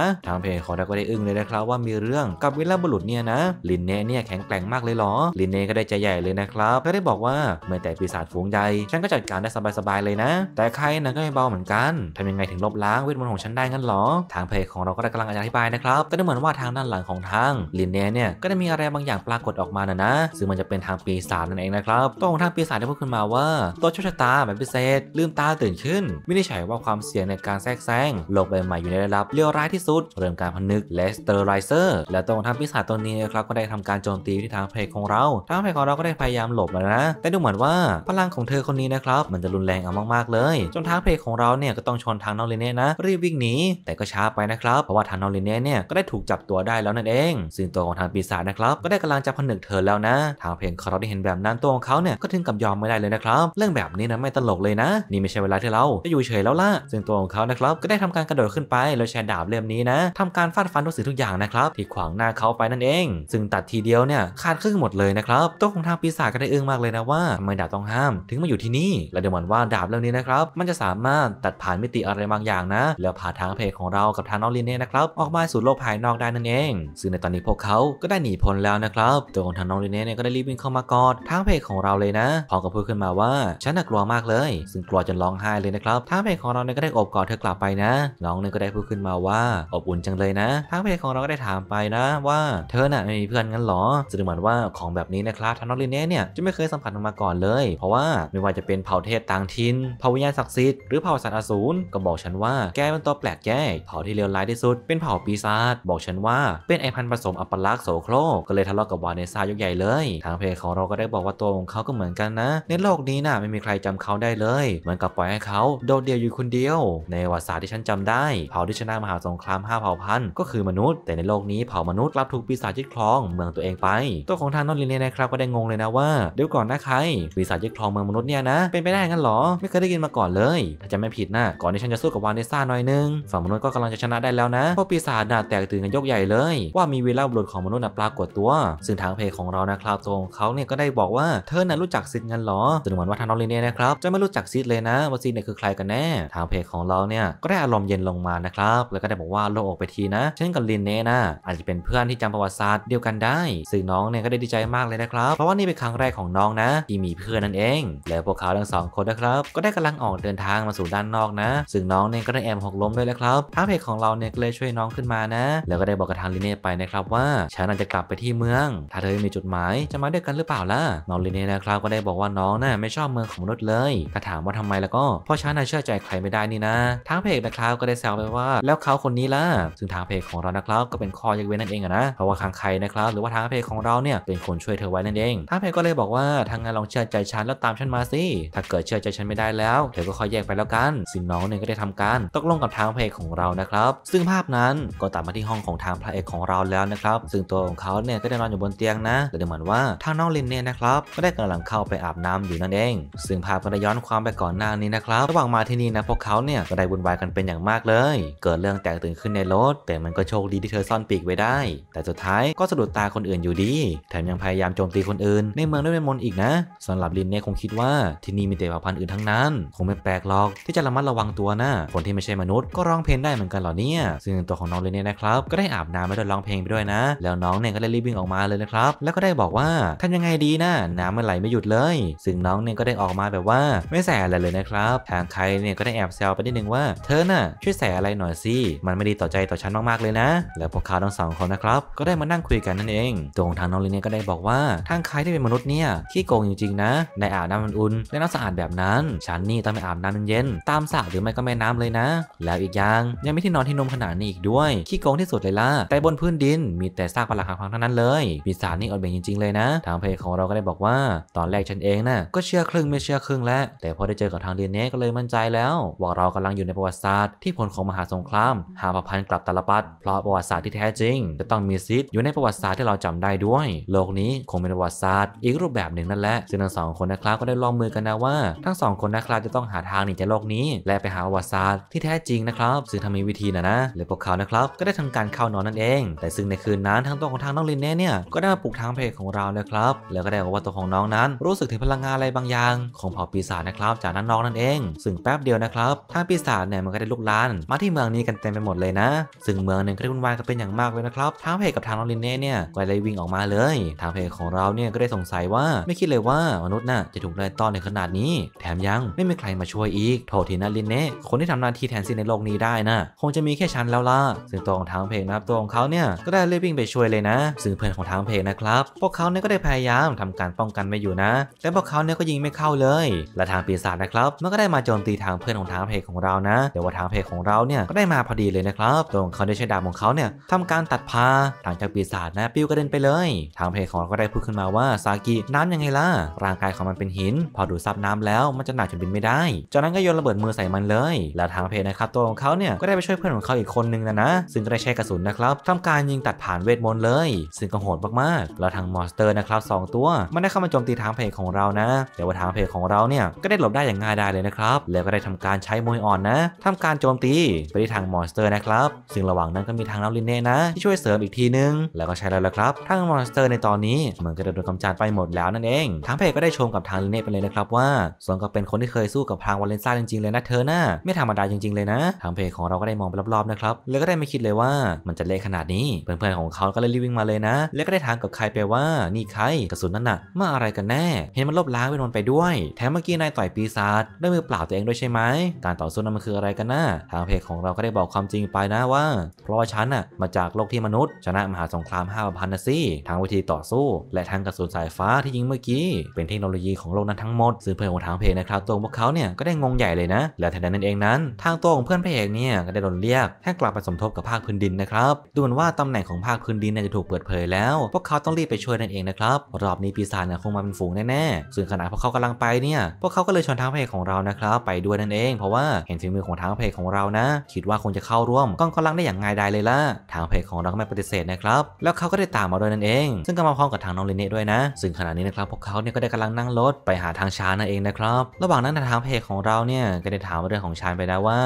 A: ะ ทางเพจของเราก็ได้อึ้งเลยนะครับว่ามีเรื่องกับเวลาบุรุษเนี่ยนะลินเนเนี่ยแข็งแกร่งมากเลยหรอลินเน่ก็ได้ใจใหญ่เลยนะครับ ก็ได้บอกว่าเมื่อแต่ปีศาจฝูงใหญ่ฉันก็จัดการได้สบายๆเลยนะ แต่ใครนะก็ไม่เบาเหมือนกันทำยังไงถึงลบล้างเวทมนต์ของฉันได้งั้นหรอ ทางเพจของเราก็กำลังอธิบายนะครับ แต่ดูเหมือนว่าทางด้านหลังของทาง ลินเน่เนี่ยก็ได้มีอะไรบางอย่างปรากฏออกมานะนะ ซึ่งมันจะเป็นทางปีศาจนั่นเองนะครับตัวของทางปีศาจได้พูดขึ้นมาว่าตัวชั่วชะตา แบบพิเศษ ลืมตาตื่นขึ้นไม่ได้ฉชยว่าความเสี่ยงในการแทรกแซงโลกใบใหม่อยู่ในระดับเลวร้ายที่สุดเริ่มการพนึกและสเตอร์ไรเซอร์และตัวของทางปีศาจตัวนี้นะครับก็ได้ทำการโจมตีที่ทางเพจของเราทางเพจของเราก็ได้พยายามหลบนะ แต่ดูเหมือนว่าพลังของเธอคนนี้นะครับมันจะรุนแรงเอามากๆเลยจนทางเพจของเราเนี่ยก็ต้องชนทางนอริเน่นะรีบวิ่งหนีแต่ก็ช้าไปนะครับเพราะว่าทางนอริเน่เนี่ยก็ได้ถูกจับตัวได้แล้วนั่นเองซึ่งตัวของทางปีศาจนะครับก็ได้กำลังจะผนึกเธอแล้วนะทางเพจของเราได้เห็นแบบนั้นตัวของเขาเนี่ยก็ถึงกับยอมไม่ได้เลยนะครับ เรื่องแบบนี้นะไม่ตลกเลยนะนี่ไม่ใช่เวลาที่เราจะอยู่เฉยแล้วล่ะซึ่งตัวของเขานะครับก็ได้ทำการกระโดดขึ้นไปแล้วใช้ดาบเล่มนี้นะทำการฟาดฟันทุกสิ่งทุกอย่างนะครับที่ขวางหน้าเขาไปนั่นเอง ซึ่งตัดทีเดียวเนี่ยขาดครึ่งหมดเลยนะครับตัวของทางปีศาจก็ได้อึ้งมากเลยนะว่าทำไมดาบต้องห้าม ถึงมาอยู่ที่นี่และเดมอนว่าดาบเล่มนี้นะครับ มันจะสามารถตัดผ่านมิติอะไรบางอย่างนะ แล้วผ่านทางเพลของเรา กับทางนองลินเน่นะครับออกมาสู่โลกภายนอกได้นั่นเองซึ่งในตอนนี้พวกเขาก็ได้หนีพ้นแล้วนะครับ ตัวของทางน้องลินเน่ก็ได้รีบวิ่งเข้ามากอด ทางเพลของเราเลยนะพร้อมกับพูดขึ้นมาว่าฉันน่ากลัวมากเลย ซึ่งกลัวจนร้องไห้เลยนะครับทางเพลของเราเนี่ยก็ได้อบกอดเธอกลับไปนะน้องเนี่ยก็ได้พูดขึ้นมาว่าอบอุ่นจังเลยนะทางเพลของเราก็ได้ถามไปนะว่าเธอน่ะมีเพื่อนงั้นหรอแสดงเหมือนว่าของแบบนี้นะครับทานอรินเน่เนี่ยจะไม่เคยสัมผัสมมาก่อนเลย เพราะว่าไม่ว่าจะเป็นเผ่าเทศต่างถิ่นเผ่าวิญญาณศักดิ์สิทธิ์หรือเผ่าสัตว์อสูรก็บอกฉันว่าแกเป็นตัวแปลกแยกเผ่าที่เลวร้ายที่สุด เป็นเผ่าปีศาจบอกฉันว่าเป็นไอพันผสมอัปลักษณ์โสโครกก็เลยทะเลาะกับวาเนซ่ายกใหญ่เลย ทางเพจของเราก็ได้บอกว่าตัวของเขาก็เหมือนกันนะในโลกนี้น่ะไม่มีใครจำเขาได้เลยเหมือนกับปล่อยให้เขาโดดเดี่ยวอยู่คนเดียว ในวาสาที่ฉันจำได้เผ่าที่ชนะมหาสงคราม5เผ่าพันธุ์ก็คือมนุษย์ แต่ในโลกนี้เผ่ามนุษย์กลับถูกปีศาจยึดครองเมืองตัวเองไปตัวของทางนอนลินเนี่ยนะครับก็ได้งงเลยนะว่า เดี๋ยวก่อนนะ ใคร ปีศาจยึดครองเมืองมนุษย์เนี่ยนะเป็นไปได้งั้นหรอ ไม่เคยได้ยินมาก่อนเลย ถ้าจะไม่ผิดนะก่อนที่ฉันจะสู้กับวานเดซ่าหน่อยนึงฝั่งมนุษย์ก็กำลังจะชนะได้แล้วนะพวกปีศาจน่ะแตกตื่นกันยกใหญ่เลยว่ามีวีรบุรุษของมนุษย์น่ะปรากฏตัวซึ่งทางเพจของเรานะครับตรงเขาเนี่ยก็ได้บอกว่าเธอน่ะรู้จักซิดงั้นหรอจนดงนว่าทางนอนลินเนี่ยนะครับจะไม่รู้จักซิดเลยนะ ว่าซิดเนี่ยคือใครกันแน่ ทางเพจของเราเนี่ยก็ได้อารมณ์เย็นลงมานะครับแล้วก็ได้บอกว่าโลกออกไปทีนะช่นกับลินเน่นะอาจจะเป็นเพื่อนที่จำประวัติศาสตร์เดียวกันได้ซึ่งน้องเนี่ยก็ได้ดิใจมากเลยนะครับ เพราะว่านี่เป็นครั้งแรกของน้องนะ ที่มีเพื่อนนั่นเอง แล้วพวกเขาทั้งสองคน นะครับ ก็ได้กำลังออกเดินทางมาสู่ด้านนอกนะ ซึ่งน้องเนี่ยก็ได้แอบหกล้มด้วยแล้วครับ ทางเพจของเราเนี่ยก็เลยช่วยน้องขึ้นมานะ แล้วก็ได้บอกกับทางลิเน่ไปนะครับว่าฉันอาจจะกลับไปที่เมือง ถ้าเธอมีจุดหมาย จะมาด้วยกันหรือเปล่าล่ะน้องลิเน่นะครับก็ได้บอกว่าน้องน่ะไม่ชอบเมืองของมนุษย์เลยถ้าถามว่าทำไมแล้วก็เพราะฉันน่ะเชื่อใจใครไม่ได้นี่นะทางเพจนะครับก็ได้แซวไปว่า แล้วเขาคนนี้ล่ะซึ่งทางเพจของเรานะครับก็เป็นคอยกเว้นนั่นเองอะนะเพราะว่าทางใครนะครับ หรือว่าทางเพจของเราเนี่ยเป็นคนช่วยเธอไว้นั่นเองท้าเพก็เลยบอกว่าทางงานลองเชื่อใจฉันแล้วตามฉันมาสิถ้าเกิดเชื่อใจฉันไม่ได้แล้วเธอก็ค่อยแยกไปแล้วกัน สิ่งน้องเนี่ยก็ได้ทำการ ตกลงกับทางพรเอกของเรานะครับซึ่งภาพนั้นก็ตามมาที่ห้องของทางพระเอกของเราแล้วนะครับซึ่งตัวของเขาเนี่ยก็ได้นอนอยู่บนเตียงนะแต่ดูเหมือนว่าทางน้องลินเนี่ยนะครับก็ได้กำลังเข้าไปอาบน้ำอยู่นั่นเอง ซึ่งภาพก็ได้ย้อนความไปก่อนหน้านี้นะครับระหว่างมาที่นี่นะพวกเขาเนี่ยก็ได้วุ่นวายกันเป็นอย่างมากเลย เกิดเรื่องแตกตื่นขึ้นในรถแต่มันก็โชคดีที่เธอซ่อนปีกไว้ได้ แต่สุดท้ายก็สะดุดตาคนอื่นอยู่ดีแมยังพยายามโจมตีคนอื่น ในเมืองด้วยเวทมนต์อีกนะ สำหรับลินเนี่ยคงคิดว่าที่นี่มีแต่เผ่าพันธุ์อื่นทั้งนั้น คงไม่แปลกหรอก ที่จะระมัดระวังตัวนะคนที่ไม่ใช่มนุษย์ก็ร้องเพลงได้เหมือนกันเหรอเนี่ย ซึ่งตัวของน้องลินเนี่ยนะครับ ก็ได้อาบน้ำไปด้วยร้องเพลงไปด้วยนะ แล้วน้องเนี่ยก็ได้รีบวิ่งออกมาเลยนะครับแล้วก็ได้บอกว่าทำยังไงดีนะน้ำมันไหลไม่หยุดเลย ซึ่งน้องเนี่ยก็ได้ออกมาแบบว่าไม่ใส่อะไรเลยนะครับทางใครเนี่ยก็ได้แอบแซวไปนิดนึงว่าเธอน่ะช่วยใส่อะไรหน่อยสิมันไม่ดีต่อใจต่อฉันมากๆเลยนะ แล้วพวกเขาทั้งสองคนนะครับก็ได้มานั่งคุยกันนั่นเอง ตรงทางน้องลินเนี่ยก็ได้บอกว่า ทางใครที่เป็นมนุษย์เนี่ยขี้โกงจริงๆนะ ในอาบน้ำอุ่นๆและน้ำสะอาดแบบนั้น ฉันนี่ต้องไปอาบน้ำเย็นตามสระหรือไม่ก็แม่น้ำเลยนะ แล้วอีกอย่างยังไม่ที่นอนที่นมขนาดนี้อีกด้วย ขี้โกงที่สุดเลยล่ะ แต่บนพื้นดิน มีแต่ซากปรากาักพังทั้งนั้นเลยปีศาจนี่อดเบ่งจริงๆเลยนะ ทางเพจของเราก็ได้บอกว่า ตอนแรกฉันเองนะ่ะก็เชื่อครึ่งไม่เชื่อครึ่ง แล้วแต่พอได้เจอกับทางเดีเน่ก็เลยมั่นใจแล้วว่าเรากำลังอยู่ในประวัติศาสตร์ที่ผลของมหาสงครามหาผพันกลับตาลปัดเพราะประวัติศาสตร์ที่แท้จริงจะต้องมีซิดอยู่ในประวัติศาสตร์ที่เราจำได้ด้วยโลลกนี้คงเป็นประวัติศาสตร์ อีกรูปแบบหนึ่งนั่นแหละ ซึ่งทั้งสองคนนะครับก็ได้ลองมือกันนะว่า ทั้งสองคนนะครับจะต้องหาทางหนีจากโลกนี้ และไปหาประวัติศาสตร์ที่แท้จริงนะครับซึ่งทำมีวิธีนะนะและพวกเขานะครับก็ได้ทำการเข้านอนนั่นเอง แต่ซึ่งในคืนนั้นทั้งตัวของทางน้องลินเน่เนี่ยก็ได้มาปลุกทางเพจของเรานะครับแล้วก็ได้บอกว่าตัวของน้องนั้น รู้สึกถึงพลังงานอะไรบางอย่าง ของเผ่าปีศาจนะครับจากนั้นน้องนั่นเองซึ่งแป๊บเดียวนะครับทางปีศาจเนี่ยมันก็ได้ลุกลาน มาที่เมืองนี้กันเต็มไปหมดเลยนะ ซึ่งเมืองหนึ่งก็ได้วุ่นวายกันเป็นอย่างมากเลยนะครับทางเพจกับทางน้องลินเน่เนี่ยก็เลยวิ่งออกมาเลยทางเพจของเราเนี่ยก็ได้สงสัยว่าไม่คิดเลยว่ามนุษย์น่ะจะถูกไล่ต้อนในขนาดนี้ แถมยังไม่มีใครมาช่วยอีกโทษทีนะลินเน่คนที่ทำหน้าที่แทนซีในโลกนี้ได้นะคงจะมีแค่ฉันแล้วล่ะซึ่งตัวของทางเพจนะครับตัวของเขาเนี่ยก็ได้เรียบวิ่งไปช่วยเลยนะซึ่งเพื่อนของทางเพจนะครับ พวกเขาเนี่ยก็ได้พยายามทำการป้องกันไม่อยู่นะแต่พวกเขาเนี่ยก็ยิงไม่เข้าเลยและทางปีศาจนะครับมันก็ได้มาโจมตีทางเพื่อนของทางเพจของเรานะ แต่ว่าทางเพจของเราเนี่ยก็ได้มาพอดีเลยนะครับตัวของเขาได้ใช้ดาบของเขาเนี่ยทำการตัดพาทางจากปีศาจนะ ปิวกระเด็นไปเลยทางเพจของเราก็ได้พูดขึ้นมาว่า ซากิ น้ำยังไงล่ะ ร่างกายของมันเป็นหิน พอดูดซับน้ำแล้วมันจะหนักจนบินไม่ได้จากนั้นก็โยนระเบิดมือใส่มันเลย แล้วทางเพจนะครับ ตัวของเขาเนี่ย ก็ได้ไปช่วยเพื่อนของเขาอีกคนนึงนะนะ ซึ่งก็ได้ใช้กระสุนนะครับทำการยิงตัดผ่านเวทมนต์เลย ซึ่งก็โหดมากๆ แล้วทางมอนสเตอร์นะครับสตัวมันได้เข้ามาโจมตีทางเพจของเรานะแต่ว่าทางเพจของเราเนี่ยก็ได้หลบได้อย่างง่ายดายเลยนะครับแล้วก็ได้ทำการใช้มวยอ่อนนะ ทำการโจมตีไปที่ทางมอนสเตอร์นะครับซึ่งระหว่างนั้นก็มีทางน้ำลินเน่นะที่ช่วยเสริมอีกทีนึง แล้วก็ใช้แล้วละครับทางมอนสเตอร์ในตอนนี้เหมือนจะโดนกำจัดไปหมดแล้วนั่นเอง ทางเพจก็ได้ชมกับทางลิเน่ไปเลยนะครับว่าส่วนก็เป็นคนที่เคยสู้กับทางวาเลนซ่าจริงๆเลยนะ เธอหน้าไม่ธรรมดาจริง ๆเลยนะ ทางเพจของเราก็ได้มองไปรอบๆนะครับแล้วก็ได้ไม่คิดเลยว่ามันจะเละขนาดนี้เพื่อนๆของเขาก็เลยรีบวิ่งมาเลยนะ แล้วก็ได้ถามกับใครไปว่านี่ใครกระสุนนั่นน่ะมาอะไรกันแน่เห็นมันลบล้างเปนมนไปด้วยแถมเมื่อกี้นายต่อยปีศาจด้วยมือเปล่าตัวเองด้วยใช่ไหมการต่อสู้นั้นมันคืออะไรกันนะทางเพจของเราก็ได้บอกความจริงไปนะว่าเพราะว่าฉันน่ะมาจากโลกที่มนุษย์ชนะมหาสงครามห้าพันนะสิทางวิธีต่ออสู้และทางกระสุนสายฟ้าที่ยิงเมื่อกี้เป็นเทคโนโลยีของโลกนั้นทั้งหมดซึ่งเพื่อนของทางเพจนะครับตัวพวกเขาเนี่ยก็ได้งงใหญ่เลยนะและทันใดนั้นเองนั้น ทางตัวของเพื่อนเพลเนี่ยก็ได้โดนเรียกให้กลับไปสมทบกับภาคพื้นดินนะครับดูเหมือนว่าตำแหน่งของภาคพื้นดินจะถูกเปิดเผย แล้ว พวกเขาต้องรีบไปช่วยนั่นเองนะครับรอบนี้ปีศาจคงมาเป็นฝูงแน่ๆส่วนขณะพวกเขากำลังไปเนี่ยพวกเขาก็เลยชวนทางเพจของเรานะครับไปด้วยนั่นเอง เพราะว่าเห็นฝีมือของทางเพจของเรานะคิดว่าคงจะเข้าร่วมกองกำลังได้อย่างง่ายดายเลยล่ะทางเพจของเราก็ไม่ปฏิเสธนะครับแล้วเขาก็ได้ตามมาด้วยนั่นเอง ซึ่งก็มามาพร้อมกับทางน้องเลเน่ด้วยนะ ซึ่งขณะนี้นะครับพวกเขาเนี่ยก็ได้กำลังนั่งรถไปหาทางชานนั่นเองนะครับระหว่างนั้นทางเพจของเราเนี่ยก็ได้ถามเรื่องของชานไปแล้วว่า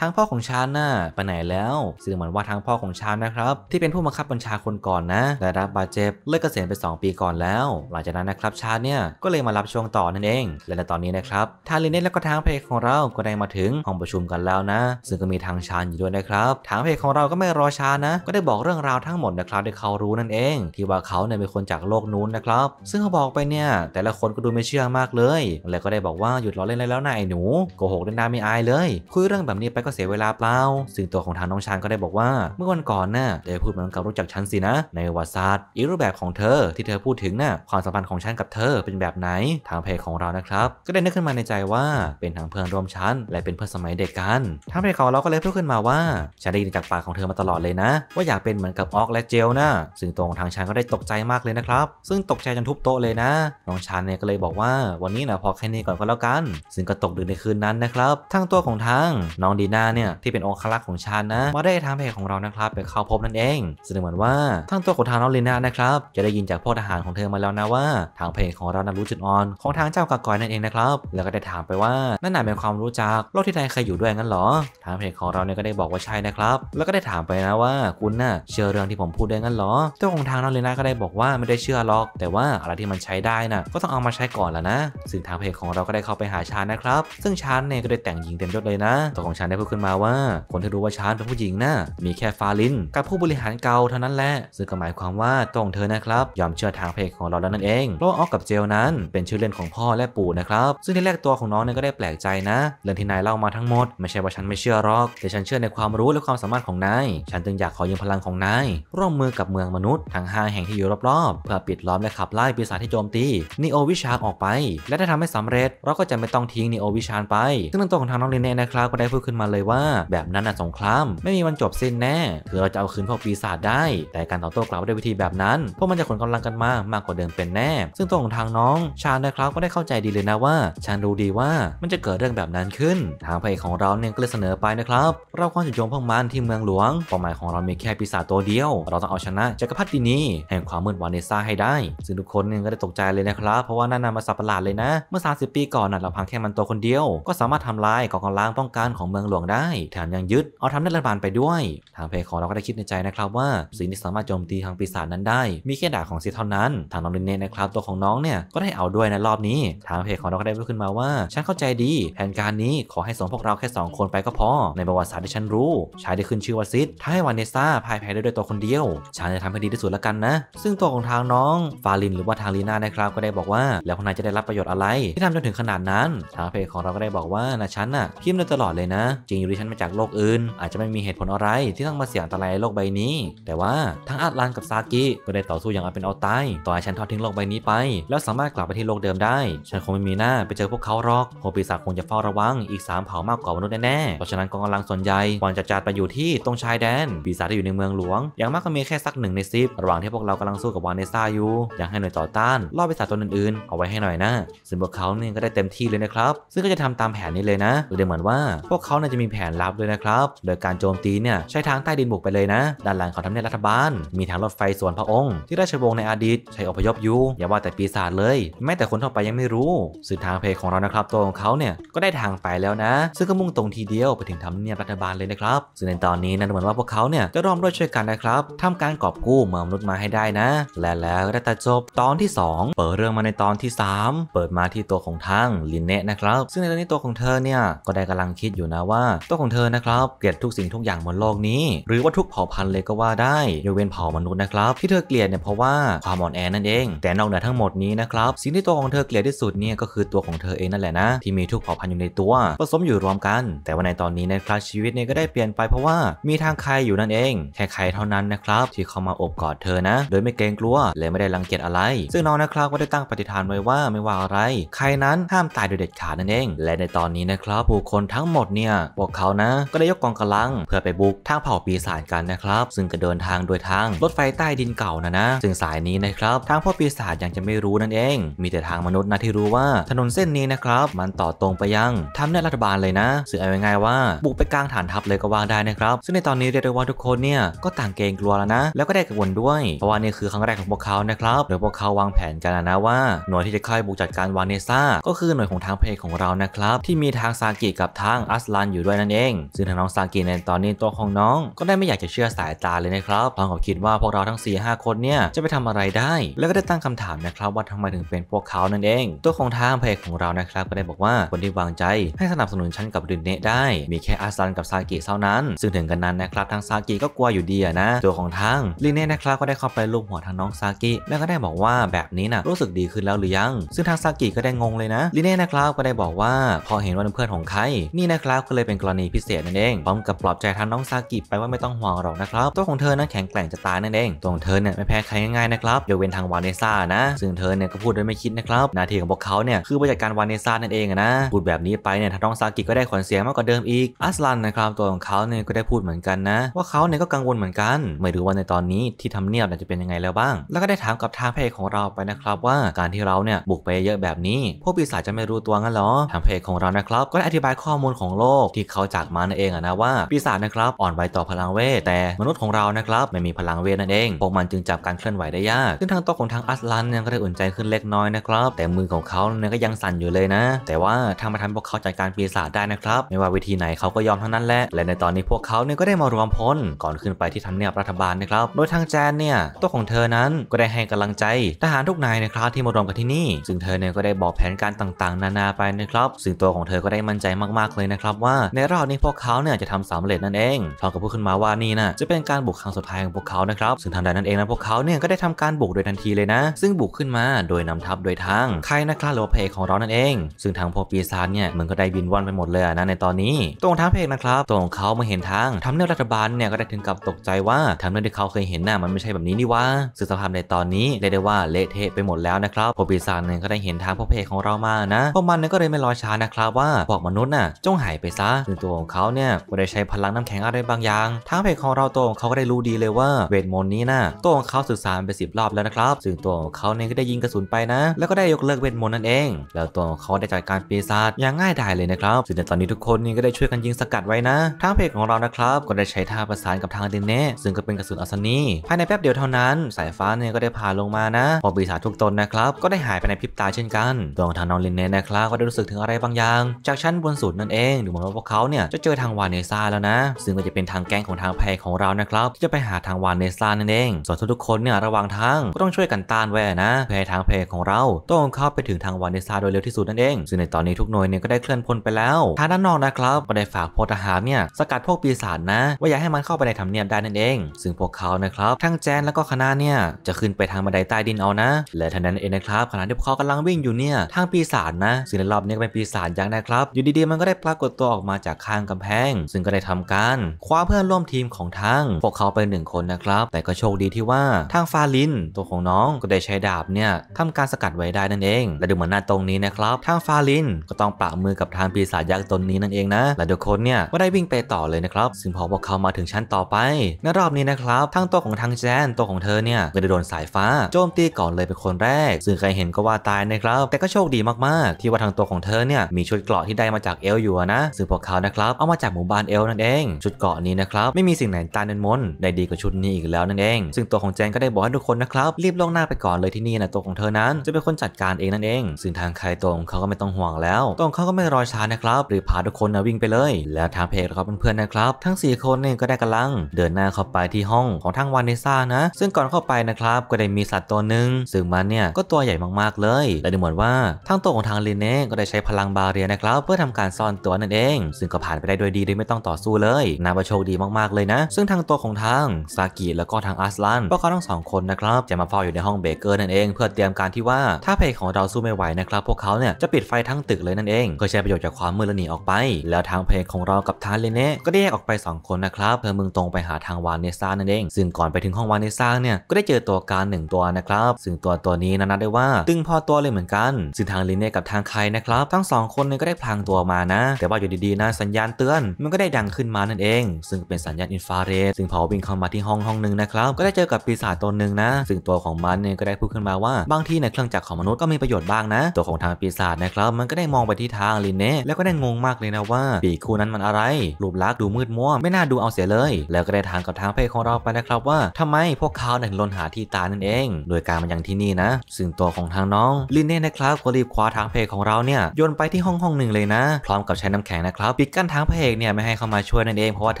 A: ทางพ่อของชานน่ะไปไหนแล้วซึ่งเหมือนว่าทางพ่อของชานนะครับที่เป็นผู้บังคับบัญชาคนก่อนนะได้รับบาดเจ็บเลิกเกษียณไป 2 ปีก่อนแล้วหลังจากนั้นนะครับชานเนี่ยก็เลยมารับช่วงต่อนั่นเอง และในตอนนี้นะครับทางลินเน่และก็ทางเพจของเราก็ได้มาถึงห้องประชุมกันแล้วนะ ซึ่งก็มีทางชานอยู่ด้วยนะครับทางเพจของเราก็ไม่รอช้านะ ก็ได้บอกเรื่องราวทั้งหมดนะครับที่เขารู้นั่นเอง ที่ว่าเขาเนี่ยเป็นคนจากโลกนู้นนะครับ ซึ่งเขาบอกไปเนี่ย แต่ละคนก็ดูไม่เชื่อมากเลย แล้วก็ได้บอกว่าหยุดล้อเล่นไแล้วนาไอ้หนูโกหกได้นาไม่อายเลย คุยเรื่องแบบนี้ไปก็เสียเวลาเปล่าซึ่งตัวของทางน้องชานก็ได้บอกว่า เมื่อวันก่อนนะ่ะเธอพูดเหมือนกับรู้จักฉันสินะ ในวัตาสตร์อีกรูปแบบของเธอที่เธอพูดถึงนะ่ะความสัมพันธ์ของฉันกับเธอเป็นแบบไหนทางเพจของเรานะครับก็ได้นึกขึ้นมาในใจว่าเป็นทางเพื่อนร่วมชั้น และเป็นเพื่อนสมัยเด็กกันทางเพจของเราก็เลยพูดขึ้นมาว่าฉันได้ยินจากปากของเธอมาตลอดเลยนะ ว่าอยากเป็นเหมือนกับออกและเจลนะซึ่งตรงทางชันก็ได้ตกใจมากเลยนะครับซึ่งตกใจจนทุบโต๊ะเลยนะน้องชานเนี่ยก็เลยบอกว่าวันนี้นะพอแค่นี้ก่อนก็แล้วกัน ซึ่งก็ตกดึกในคืนนั้นนะครับทั้งตัวของทางน้องดีน่าเนี่ยที่เป็นองคลักษ์ของชานนะมาได้ทางเพจของเรานะครับ ไปเข้าพบนั่นเองซึ่งเหมือนว่าทั้งตัวของทางน้องลีน่านะครับจะได้ยินจากพ่อทหารของเธอมาแล้วนะว่า ทางเพจของเรานั้นรู้จุดอ่อนของทางเจ้ากากอยนั่นเองนะครับแล้วก็ได้ถามไปว่านั่นนาะเป็นความรู้จักโลกที่นายเคยอยู่ด้วยงั้นหรอ ทางเพจของเราเนี่ยก็ได้บอกว่าใช่นะครับแล้วก็ได้ถามไปนะว่าคุณน่ะเชื่อเรื่องที่ผมพูดได้งั้นหรอตัวของทางน้องลีน่าก็ได้บอกว่าไม่ได้เชื่อหรอก แต่ว่าอะไรที่มันใช้ได้นะ่ะก็ต้องเอามาใช้ก่อนละนะซึ่งทางเพจของเราก็ได้เข้าไปหาชานนะครับซึ่งชานเนี่ยก็ได้แต่งหญิงเต็มยศเลยนะตัวของชานได้พูดขึ้นมาว่า คนที่รู้ว่าชานเป็นผู้หญิงนะ่ะมีแค่ฟาลิน กับผู้บริหารเก่าเท่านั้นแหละซึ่งก็หมายความว่าตรงเธอนะครับยอมเชื่อทางเพจของเราแล้วนั่นเองเพราะออกกับเจลนั้น เป็นชื่อเล่นของพ่อและปู่นะครับซึ่งที่แรกตัวของน้องเนี่ยก็ได้แปลกใจนะ เรื่องที่นายเล่ามาทั้งหมด ไม่ใช่ว่าฉันไม่เชื่อหรอก แต่ฉันเชื่อในความรู้และความสามารถของนายฉันจึงอยากขอยืมพลังของนายร่วมมือกับเมืองมนุษย์ทั้ง5แห่งที่อยู่รอบอบเพื่อปิดล้อมและขับไล่ปีศาจที่โจมตีนีโอวิชานออกไป และถ้าทำให้สำเร็จ เราก็จะไม่ต้องทิ้งนีโอวิชานไปซึ่งตัวของทางน้องลินเน่นะครับ ก็ได้พูดขึ้นมาเลยว่า แบบนั้นน่ะสงครามไม่มีวันจบสิ้นแน่คือเราจะเอาคืนพวกปีศาจได้ แต่การต่อโต้กลับด้วยวิธีแบบนั้นพวกมันจะขนกำลังกันมามากกว่าเดิมเป็นแน่ ซึ่งตัวของทางน้องชานนะครับก็ได้เข้าใจดีเลยนะว่าชานรู้ดีว่ามันจะเกิดเรื่องแบบนั้นขึ้น ทางพระเอกของเราเนี่ยก็เลยเสนอไปนะครับเราควรจะโยงพวกมันที่เมืองหลวงเป้าหมายของเรามีแค่ปีศาจตัวเดียว เราต้องเอาชนะจักรพรรดินีแห่งความมืดวานเนซ่าให้ได้ซึ่งทุกคนเนี่ยก็ได้ตกใจเลยนะครับเพราะว่านั่นน่ะมาสับประหลาดเลยนะเมื่อ 30 ปีก่อนน่ะเราพังแค่มันตัวคนเดียวก็สามารถทำลายกองกำลังป้องกันของเมืองหลวงได้แถมยังยึดเอาทำนัะบาลไปด้วย ทางเพคของเราก็ได้คิดในใจนะครับ ว่าสิ่งที่สามารถโจมตีทางปีศาจนั้น ได้มีแค่ดาบของซีเท่านั้น ทางน้องเนเน่นะครับตัวของน้องเนี่ยก็ได้เอาด้วยในรอบนี้ทางเพคของเราก็ได้พูดขึ้นมาว่า ฉันเข้าใจดี แผนการนี้ขอให้สองพวกเราแค่2 คนไปก็พอในประวัติศาสตร์ที่ฉันรู้ชายได้ขึ้นชื่อว่าซิดถ้าให้วานเนซ่าพ่ายแพ้ได้ด้วยตัวคนเดียวฉันจะทำให้ดีที่สุดลวกันนะ ซึ่งตัวตของทางน้องฟาลินหรือว่าทางลีน่านะครับก็ได้บอกว่าแล้วพนายจะได้รับประโยชน์อะไร ที่ทำจนถึงขนาดนั้น ทางเพจของเราก็ได้บอกว่านะฉันน่ะคิดมาตลอดเลยนะ จริงอยู่ที่ฉันมาจากโลกอื่น อาจจะไม่มีเหตุผลอะไร ที่ต้องมาเสี่ยงอันตรายในโลกใบนี้ แต่ว่าทั้งอาตลัน กับ ซากิก็ได้ต่อสู้อย่างเอาเป็นเอาตายต่อให้ฉันทอดทิ้งโลกใบนี้ไป แล้วสามารถกลับไปที่โลกเดิมได้ ฉันคงไม่มีหน้าไปเจอพวกเขาหรอกโฮปีซาคงจะเฝ้าระวังอีก3เผ่ามากกว่ามนุษย์แน่ๆเพราะฉะนั้นกองกำลังส่วนใหญ่ก่อนจะจัดไปอยู่ที่ตรงชายแดนปีศาจที่อยู่ในเมืองหลวงอย่างมากก็มีแค่สักหนึ่งในซิประหว่างที่พวกเรากำลังสู้กักับวานเนซ่าอยู่ยังให้หน่วยต่อต้านล่อไปสัตว์ตัวอื่นๆเอาไว้ให้หน่อยนะซึ่งพวกเขาเนี่ยก็ได้เต็มที่เลยนะครับ ซึ่งก็จะทำตามแผนนี้เลยนะดูเหมือนว่าพวกเขาเนี่ยจะมีแผนลับด้วยนะครับโดยการโจมตีเนี่ยใช้ทางใต้ดินบุกไปเลยนะ ด้านหลังของทำเนียบรัฐบาล มีทางรถไฟส่วนพระองค์ที่ราชวงศ์ในอดีตใช้อพยพอยู่อย่าว่าแต่ปีศาจเลยแม้แต่คนทั่วไปยังไม่รู้สื่อทางเพจของเรานะครับตัวของเขาเนี่ยก็ได้ทางไปแล้วนะ ซึ่งก็มุ่งตรงทีเดียวไปถึงทำเนียบรัฐบาลเลยนะครับ ซึ่งในตอนนี้นั่นเหมือนว่าพวกเขาเนี่ยจะร่วมด้วยช่วยกันนะครับทาการกอบกู้เมืองมนุษย์มาให้ได้นะและแล้วก็ได้ตัดจบตอนที่ 2 เปิดเรื่องมาในตอนที่ 3 เปิดมาที่ตัวของทางลินเน่นะครับ ซึ่งในตอนนี้ตัวของเธอเนี่ยก็ได้กำลังคิดอยู่นะว่า ตัวของเธอนะครับเกลียดทุกสิ่งทุกอย่างบนโลกนี้ หรือว่าทุกเผ่าพันธุ์เลยก็ว่าได้ยกเว้นเผ่ามนุษย์นะครับที่เธอเกลียดเนี่ยเพราะว่าความอ่อนแอนั่นเอง แต่นอกเหนือทั้งหมดนี้นะครับสิ่งที่ตัวของเธอเกลียดที่สุดเนี่ยก็คือตัวของเธอเองนั่นแหละนะที่มีทุกเผ่าพันธุ์อยู่ในตัวผสมอยู่รวมกัน แต่ว่าในตอนนี้นะครับชีวิตเนี่ยก็ได้เปลี่ยนไปเพราะว่ามีทางใครอยู่นั่นเองแค่ใครเท่านั้นนะครับที่เข้ามาอบกอดเธอนะโดยไม่เกรงกลัวเลยไม่ได้รังเกียจอะไร ซึ่งน้องนะครับก็ได้ตั้งปฏิฐานไว้ว่าไม่ว่าอะไร ใครนั้นห้ามตายโดยเด็ดขาดนั่นเอง และในตอนนี้นะครับผู้คนทั้งหมดเนี่ยพวกเขานะ ก็ได้ยกกองกำลัง เพื่อไปบุกทางเผ่าปีศาจกันนะครับ ซึ่งก็เดินทางโดยทางรถไฟใต้ดินเก่านะนะ ซึ่งสายนี้นะครับทางพ่อปีศาจยังจะไม่รู้นั่นเอง มีแต่ทางมนุษย์นะที่รู้ว่าถนนเส้นนี้นะครับ มันต่อตรงไปยังทำเนียรัฐบาลเลยนะสึ่งเอาง่ายๆว่า บุกไปกลางฐานทัพเลยก็ว่าได้นะครับ ซึ่งในตอนนี้เรียกได้ว่าทุกคนเนี่ยก็ต่างเกรงกลัวแล้วนะ แล้วก็ได้กังวลด้วยเพราะว่านี่คือค้งแรกของพวกเขานะครับโดยพวกเขาวางแผนกันนะว่าหน่วยที่จะค่อยบุกจัดการวานเนซ่าก็คือหน่วยของทางเพจของเรานะครับที่มีทางซากิกับทางอัสลันอยู่ด้วยนั่นเอง ซึ่งทางน้องซากิในตอนนี้ตัวของน้องก็ได้ไม่อยากจะเชื่อสายตาเลยนะครับพร้อมกับคิดว่าพวกเราทั้ง4หคนเนี่ยจะไปทำอะไรได้ แล้วก็ได้ตั้งคำถามนะครับว่าทำไมถึงเป็นพวกเขานั่นเอง ตัวของทางเพจของเรานะครับก็ได้บอกว่าคนที่วางใจ ให้สนับสนุนฉันกับรินเนะได้มีแค่อัสซันกับซากิเท่านั้นซึ่งถึงกันนั้นนะครับทางซากิก็กลัวอยู่ดีนะ ตัวของทางรินเน่นะครับ ก็ได้เข้าไปลูบหัวางน้องซากิและก็ได้บอกว่าแบบนี้นะ่ะรู้สึกดีขึ้นแล้วหรือยัง ซึ่งทางซากิก็ได้งงเลยนะลิเน่นะครับก็ได้บอกว่าพอเห็นว่าเพื่อนของใครนี่นะครับ ก็เลยเป็นกรณีพิเศษนั่นเองพร้อมกับปลอบใจทางน้องซากิไปว่าไม่ต้องห่วงหรอกนะครับตัวของเธอนั้นแข็งแกร่งจะตายนั่นเองตัวของเธอเนี่ยไม่แพ้ใครง่ายๆนะครับยกเว้นทางวานเนซ่านะ ซึ่งเธอเนี่ยก็พูดโดยไม่คิดนะครับนาทีของพวกเขาเนี่ยคือผู้จัดการวานเนซ่านั่นเองนะพูดแบบนี้ไปเนี่ยทางน้องซากิก็ได้ขวัญเสียมากกว่าเดิมอีกอัสลันนะครับตัวของเขาเนี่ยก็ได้พูดเหมือนกันนะ ว่าเขาเนี่ยก็กังวลเหมือนกัน ไม่รู้ว่าในตอนนี้ที่ทเนียบจะเป็นยังไงแล้วบ้างแล้วก็ได้ถามกับทางเพจของเราไปนะครับว่าการที่เราเนี่ยบุกไปเยอะแบบนี้พวกปีศาจจะไม่รู้ตัวงั้นหรอ ทางเพจของเรานะครับก็ได้อธิบายข้อมูลของโลกที่เขาจากมานั่นเองนะว่าปีศาจนะครับอ่อนไหวต่อพลังเวทแต่มนุษย์ของเรานะครับไม่มีพลังเวทนั่นเอง พวกมันจึงจับการเคลื่อนไหวได้ยากซึ่งทางตัวของทางอัสลันเนี่ยก็ได้อุ่นใจขึ้นเล็กน้อยนะครับ แต่มือของเขาเนี่ยก็ยังสั่นอยู่เลยนะแต่ว่าทางประธานพวกเขาจัดการปีศาจได้นะครับไม่ว่าวิธีไหนเขาก็ยอมทั้งนั้นแหละและ ในตอนนี้พวกเขาเนี่ยก็ได้มารวมพลก่อนขึ้นไปที่ทำเนียบรัฐบาลนะครับโดยทางแจนเนี่ยตัวของเธอนั้นก็ได้ให้กำลังใจทหารทุกนายนะครับที่มารวมกันที่นี่ ซึ่งเธอเนี่ยก็ได้บอกแผนการต่างๆ นานาไปนะครับ ซึ่งตัวของเธอก็ได้มั่นใจมากๆเลยนะครับว่าในรอบนี้พวกเขาเนี่ยจะทำสำเร็จนั่นเองพร้อมกับพูดขึ้นมาว่านี่นะจะเป็นการบุกครั้งสุดท้ายของพวกเขานะครับ ซึ่งทางใดนั้นเองนะพวกเขาเนี่ยก็ได้ทำการบุกโดยทันทีเลยนะ ซึ่งบุกขึ้นมาโดยนำทัพโดยทางใครนะครับหรือเพลของเรานั่นเอง ซึ่งทางพวกปีศาจเนี่ยมันก็ได้บินว่อนไปหมดเลยนะในตอนนี้ ตรงทางเพลนะครับ ตรงเขามาเห็นทางทำเน้อรัฐบาลเนี่ยก็ได้ถึงกับตกใจว่าทำเน้อที่เขาเคยเห็นน้ามันไม่ใช่แบบนี้นี่ว่าซึ่งสภาพในตอนนี้เรียกได้ว่าเละเทะไปหมดแล้วนะครับพกปีศาจหนึ่งก็ได้เห็นทางพวกเพของเรามานะ พวกมันนก็เลยไม่รอช้านะครับ ว่าพวกมนุษย์น่ะจงหายไปซะซึ่งตัวของเขาเนี่ยก็ได้ใช้พลังน้ำแข็งอะไรบางอย่าง ทางเพของเราตัวของเขาก็ได้รู้ดีเลยว่าเวทมนต์นี้น่ะตัวของเขาสื่อสารไปสิบรอบแล้วนะครับ ซึ่งตัวของเขาเนี่ยก็ได้ยิงกระสุนไปนะ แล้วก็ได้ยกเลิกเวทมนต์นั่นเอง แล้วตัวของเขาได้จัดการปีศาจอย่างง่ายดายเลยนะครับ ซึ่งในตอนนี้ทุกคนนี่ก็ได้ช่วยกันยิงสกัดไว้นะ ทางเพของเรานะครับก็ได้ใช้ท่าประสานกับทางเดนเน่ซึ่งก็เป็นกระสุนอัศนีภายในแป๊บเดียวเท่านั้นสายายฟ้าเนี่ยก็ได้ผ่าลงมานะพอปีศาจทุกตนนะครับก็ได้หายไปในพริบตาเช่นกันัวงทางน้องลินเน่นะครับก็ได้รู้สึกถึงอะไรบางอย่าง จากชั้นบนสุดนั่นเองดูเหมือนว่าพวกเขาเนี่ยจะเจอทางวานเนซ่าแล้วนะ ซึ่งก็จะเป็นทางแก๊งของทางแพรของเรานะครับที่จะไปหาทางวานเนซ่านั่นเอง ส่วนทุกๆคนเนี่ยระหว่างทางก็ต้องช่วยกันต้านแว่นะเพื่อให้ทางแพรของเราต้องเข้าไปถึงทางวานเนซ่าโดยเร็วที่สุดนั่นเอง ซึ่งในตอนนี้ทุกหน่วยเนี่ยก็ได้เคลื่อนพลไปแล้วทางด้านนอกนะครับก็ได้ฝากพลทหารเนี่ยสกัดพวกปีศาจนะว่าอย่าให้มันเข้าไปในทำเนียบได้นั่นเองซึ่งพวกเขานะครับทั้งแจนแล้วก็คณะเนี่ยจะขึ้นไปทางบันไดใต้ดินเอานะ และ ทันนั้นเองนะครับ ขณะที่พวกเขากำลังวิ่งอยู่เนี่ยทางปีศาจนะซึ่งในรอบนี้ ก็เป็นปีศาจยักษ์นะครับ อยู่ดีๆ มันก็ได้ปรากฏตัวออกมาจากข้างกำแพง ซึ่งก็ได้ทำการคว้าเพื่อนร่วมทีมของทางพวกเขาไปหนึ่งคนนะครับ แต่ก็โชคดีที่ว่าทางฟาลินตัวของน้องก็ได้ใช้ดาบเนี่ยทำการสกัดไว้ได้นั่นเองและดูเหมือนหน้าตรงนี้นะครับ ทางฟาลินก็ต้องปะมือกับทางปีศาจยักษ์ตนนี้นั่นเองนะและทุกคนเนี่ยก็ได้วิ่งไปต่อเลยนะครับ ซึ่งพอพวกเขามาถึงชั้นต่อไปในรอบนี้นะครับทางตัวของทางแจนตัวของเธอเนี่ยี่ยก็ได้โดนสายฟ้าโจมตีก่อนเลยเป็นคนแรก ซึ่งใครเห็นก็ว่าตายนะครับแต่ก็โชคดีมากๆ ที่ว่าทางตัวของเธอเนี่ยมีชุดเกราะที่ได้มาจากเอลอยู่นะซึ่งพวกเขานะครับเอามาจากหมู่บ้านเอลนั่นเองชุดเกราะนี้นะครับไม่มีสิ่งไหนต้านเดินมนได้ดีกว่าชุดนี้อีกแล้วนั่นเอง ซึ่งตัวของแจงก็ได้บอกให้ทุกคนนะครับรีบลงหน้าไปก่อนเลยที่นี่นะตัวของเธอนั้น จะเป็นคนจัดการเองนั่นเองซึ่งทางใครตรงเขาก็ไม่ต้องห่วงแล้วตรงเขาก็ไม่รอช้านะครับรีบพาทุกคนนะวิ่งไปเลยแล้วทางเพจครับเพื่อนๆนะครับ ทั้ง4คนเนี่ยก็ได้กำลังเดินหน้าเข้าไปที่ห้องของทางวานิซ่านะซึ่งก่อนเข้าไปนะครับก็ได้มีสัตว์ตัวหนึ่งซึ่งมันเนี่ย ก็ตัวใหญ่มากๆเลยและดูเหมือนว่า ทางตัวของทางลินเน่ก็ได้ใช้พลังบาเรียนะครับ เพื่อทำการซ่อนตัวนั่นเอง ซึ่งก็ผ่านไปได้ด้วยดีโดยไม่ต้องต่อสู้เลยนาบะโชคดีมากๆเลยนะ ซึ่งทางตัวของทางซากิแล้วก็ทางอาร์สลันพวกเขาทั้งสองคนนะครับ จะมาเฝ้าอยู่ในห้องเบเกอร์นั่นเอง เพื่อเตรียมการที่ว่าถ้าเพจของเราสู้ไม่ไหวนะครับพวกเขาเนี่ยจะปิดไฟทั้งตึกเลยนั่นเองเพื่อใช้ประโยชน์จากความมืดและหนีออกไป แล้วทางเพจของเรากับทางเลเน่ก็ได้แยกออกไป2คนนะครับเพื่อมึงตรงไปหาทางวานเนซ่านั่นเองซึ่งก่อนไปถึงห้องวานเนซ่าเนี่ยก็ได้เจอตัวการหนึ่งตัวนะครับ ซึ่งตัวตัวนี้นะนัดได้ว่า ตึงพอตัวเลยเหมือนกันซึ่งทางลินเนี่ยกับทางใครนะครับ ทั้งสองคนเนี่ยก็ได้พลางตัวมานะ แต่ว่าอยู่ดีๆนะ สัญญาณเตือน มันก็ได้ดังขึ้นมานั่นเอง ซึ่งเป็นสัญญาณอินฟราเรดซึ่งพอวิ่งเข้ามาที่ห้องห้องหนึ่งนะครับก็ได้เจอกับปีศาจตัวหนึ่งนะซึ่งตัวของมันเนี่ยก็ได้พูดขึ้นมาว่า บางที่ในเครื่องจักรของมนุษย์ก็มีประโยชน์บ้างนะ ตัวของทางปีศาจนะครับมันก็ได้มองไปที่ทางลินเน่แล้วก็ได้งงมากเลยนะว่า ปีคู่นั้นมันอะไร รูปลักษณ์ดูมืดมัว ไม่น่าดูเอาเสียเลย แล้วก็ได้ถามกับทางเพศของเราไปนะครับว่าทำไมพวกเขาถึงลนหาที่ตานั่นเองโดยการมายังที่นี่นะซึ่งตัวของทางน้องลินเน่นะครับก็รีบคว้าทางพเพกของเราเนี่ยโยนไปที่ห้องห้องหนึ่งเลยนะ พร้อมกับใช้น้ำแข็งนะครับปิดกั้นทางพเพกเนี่ยไม่ให้เข้ามาช่วยนั่นเอง เพราะว่าเ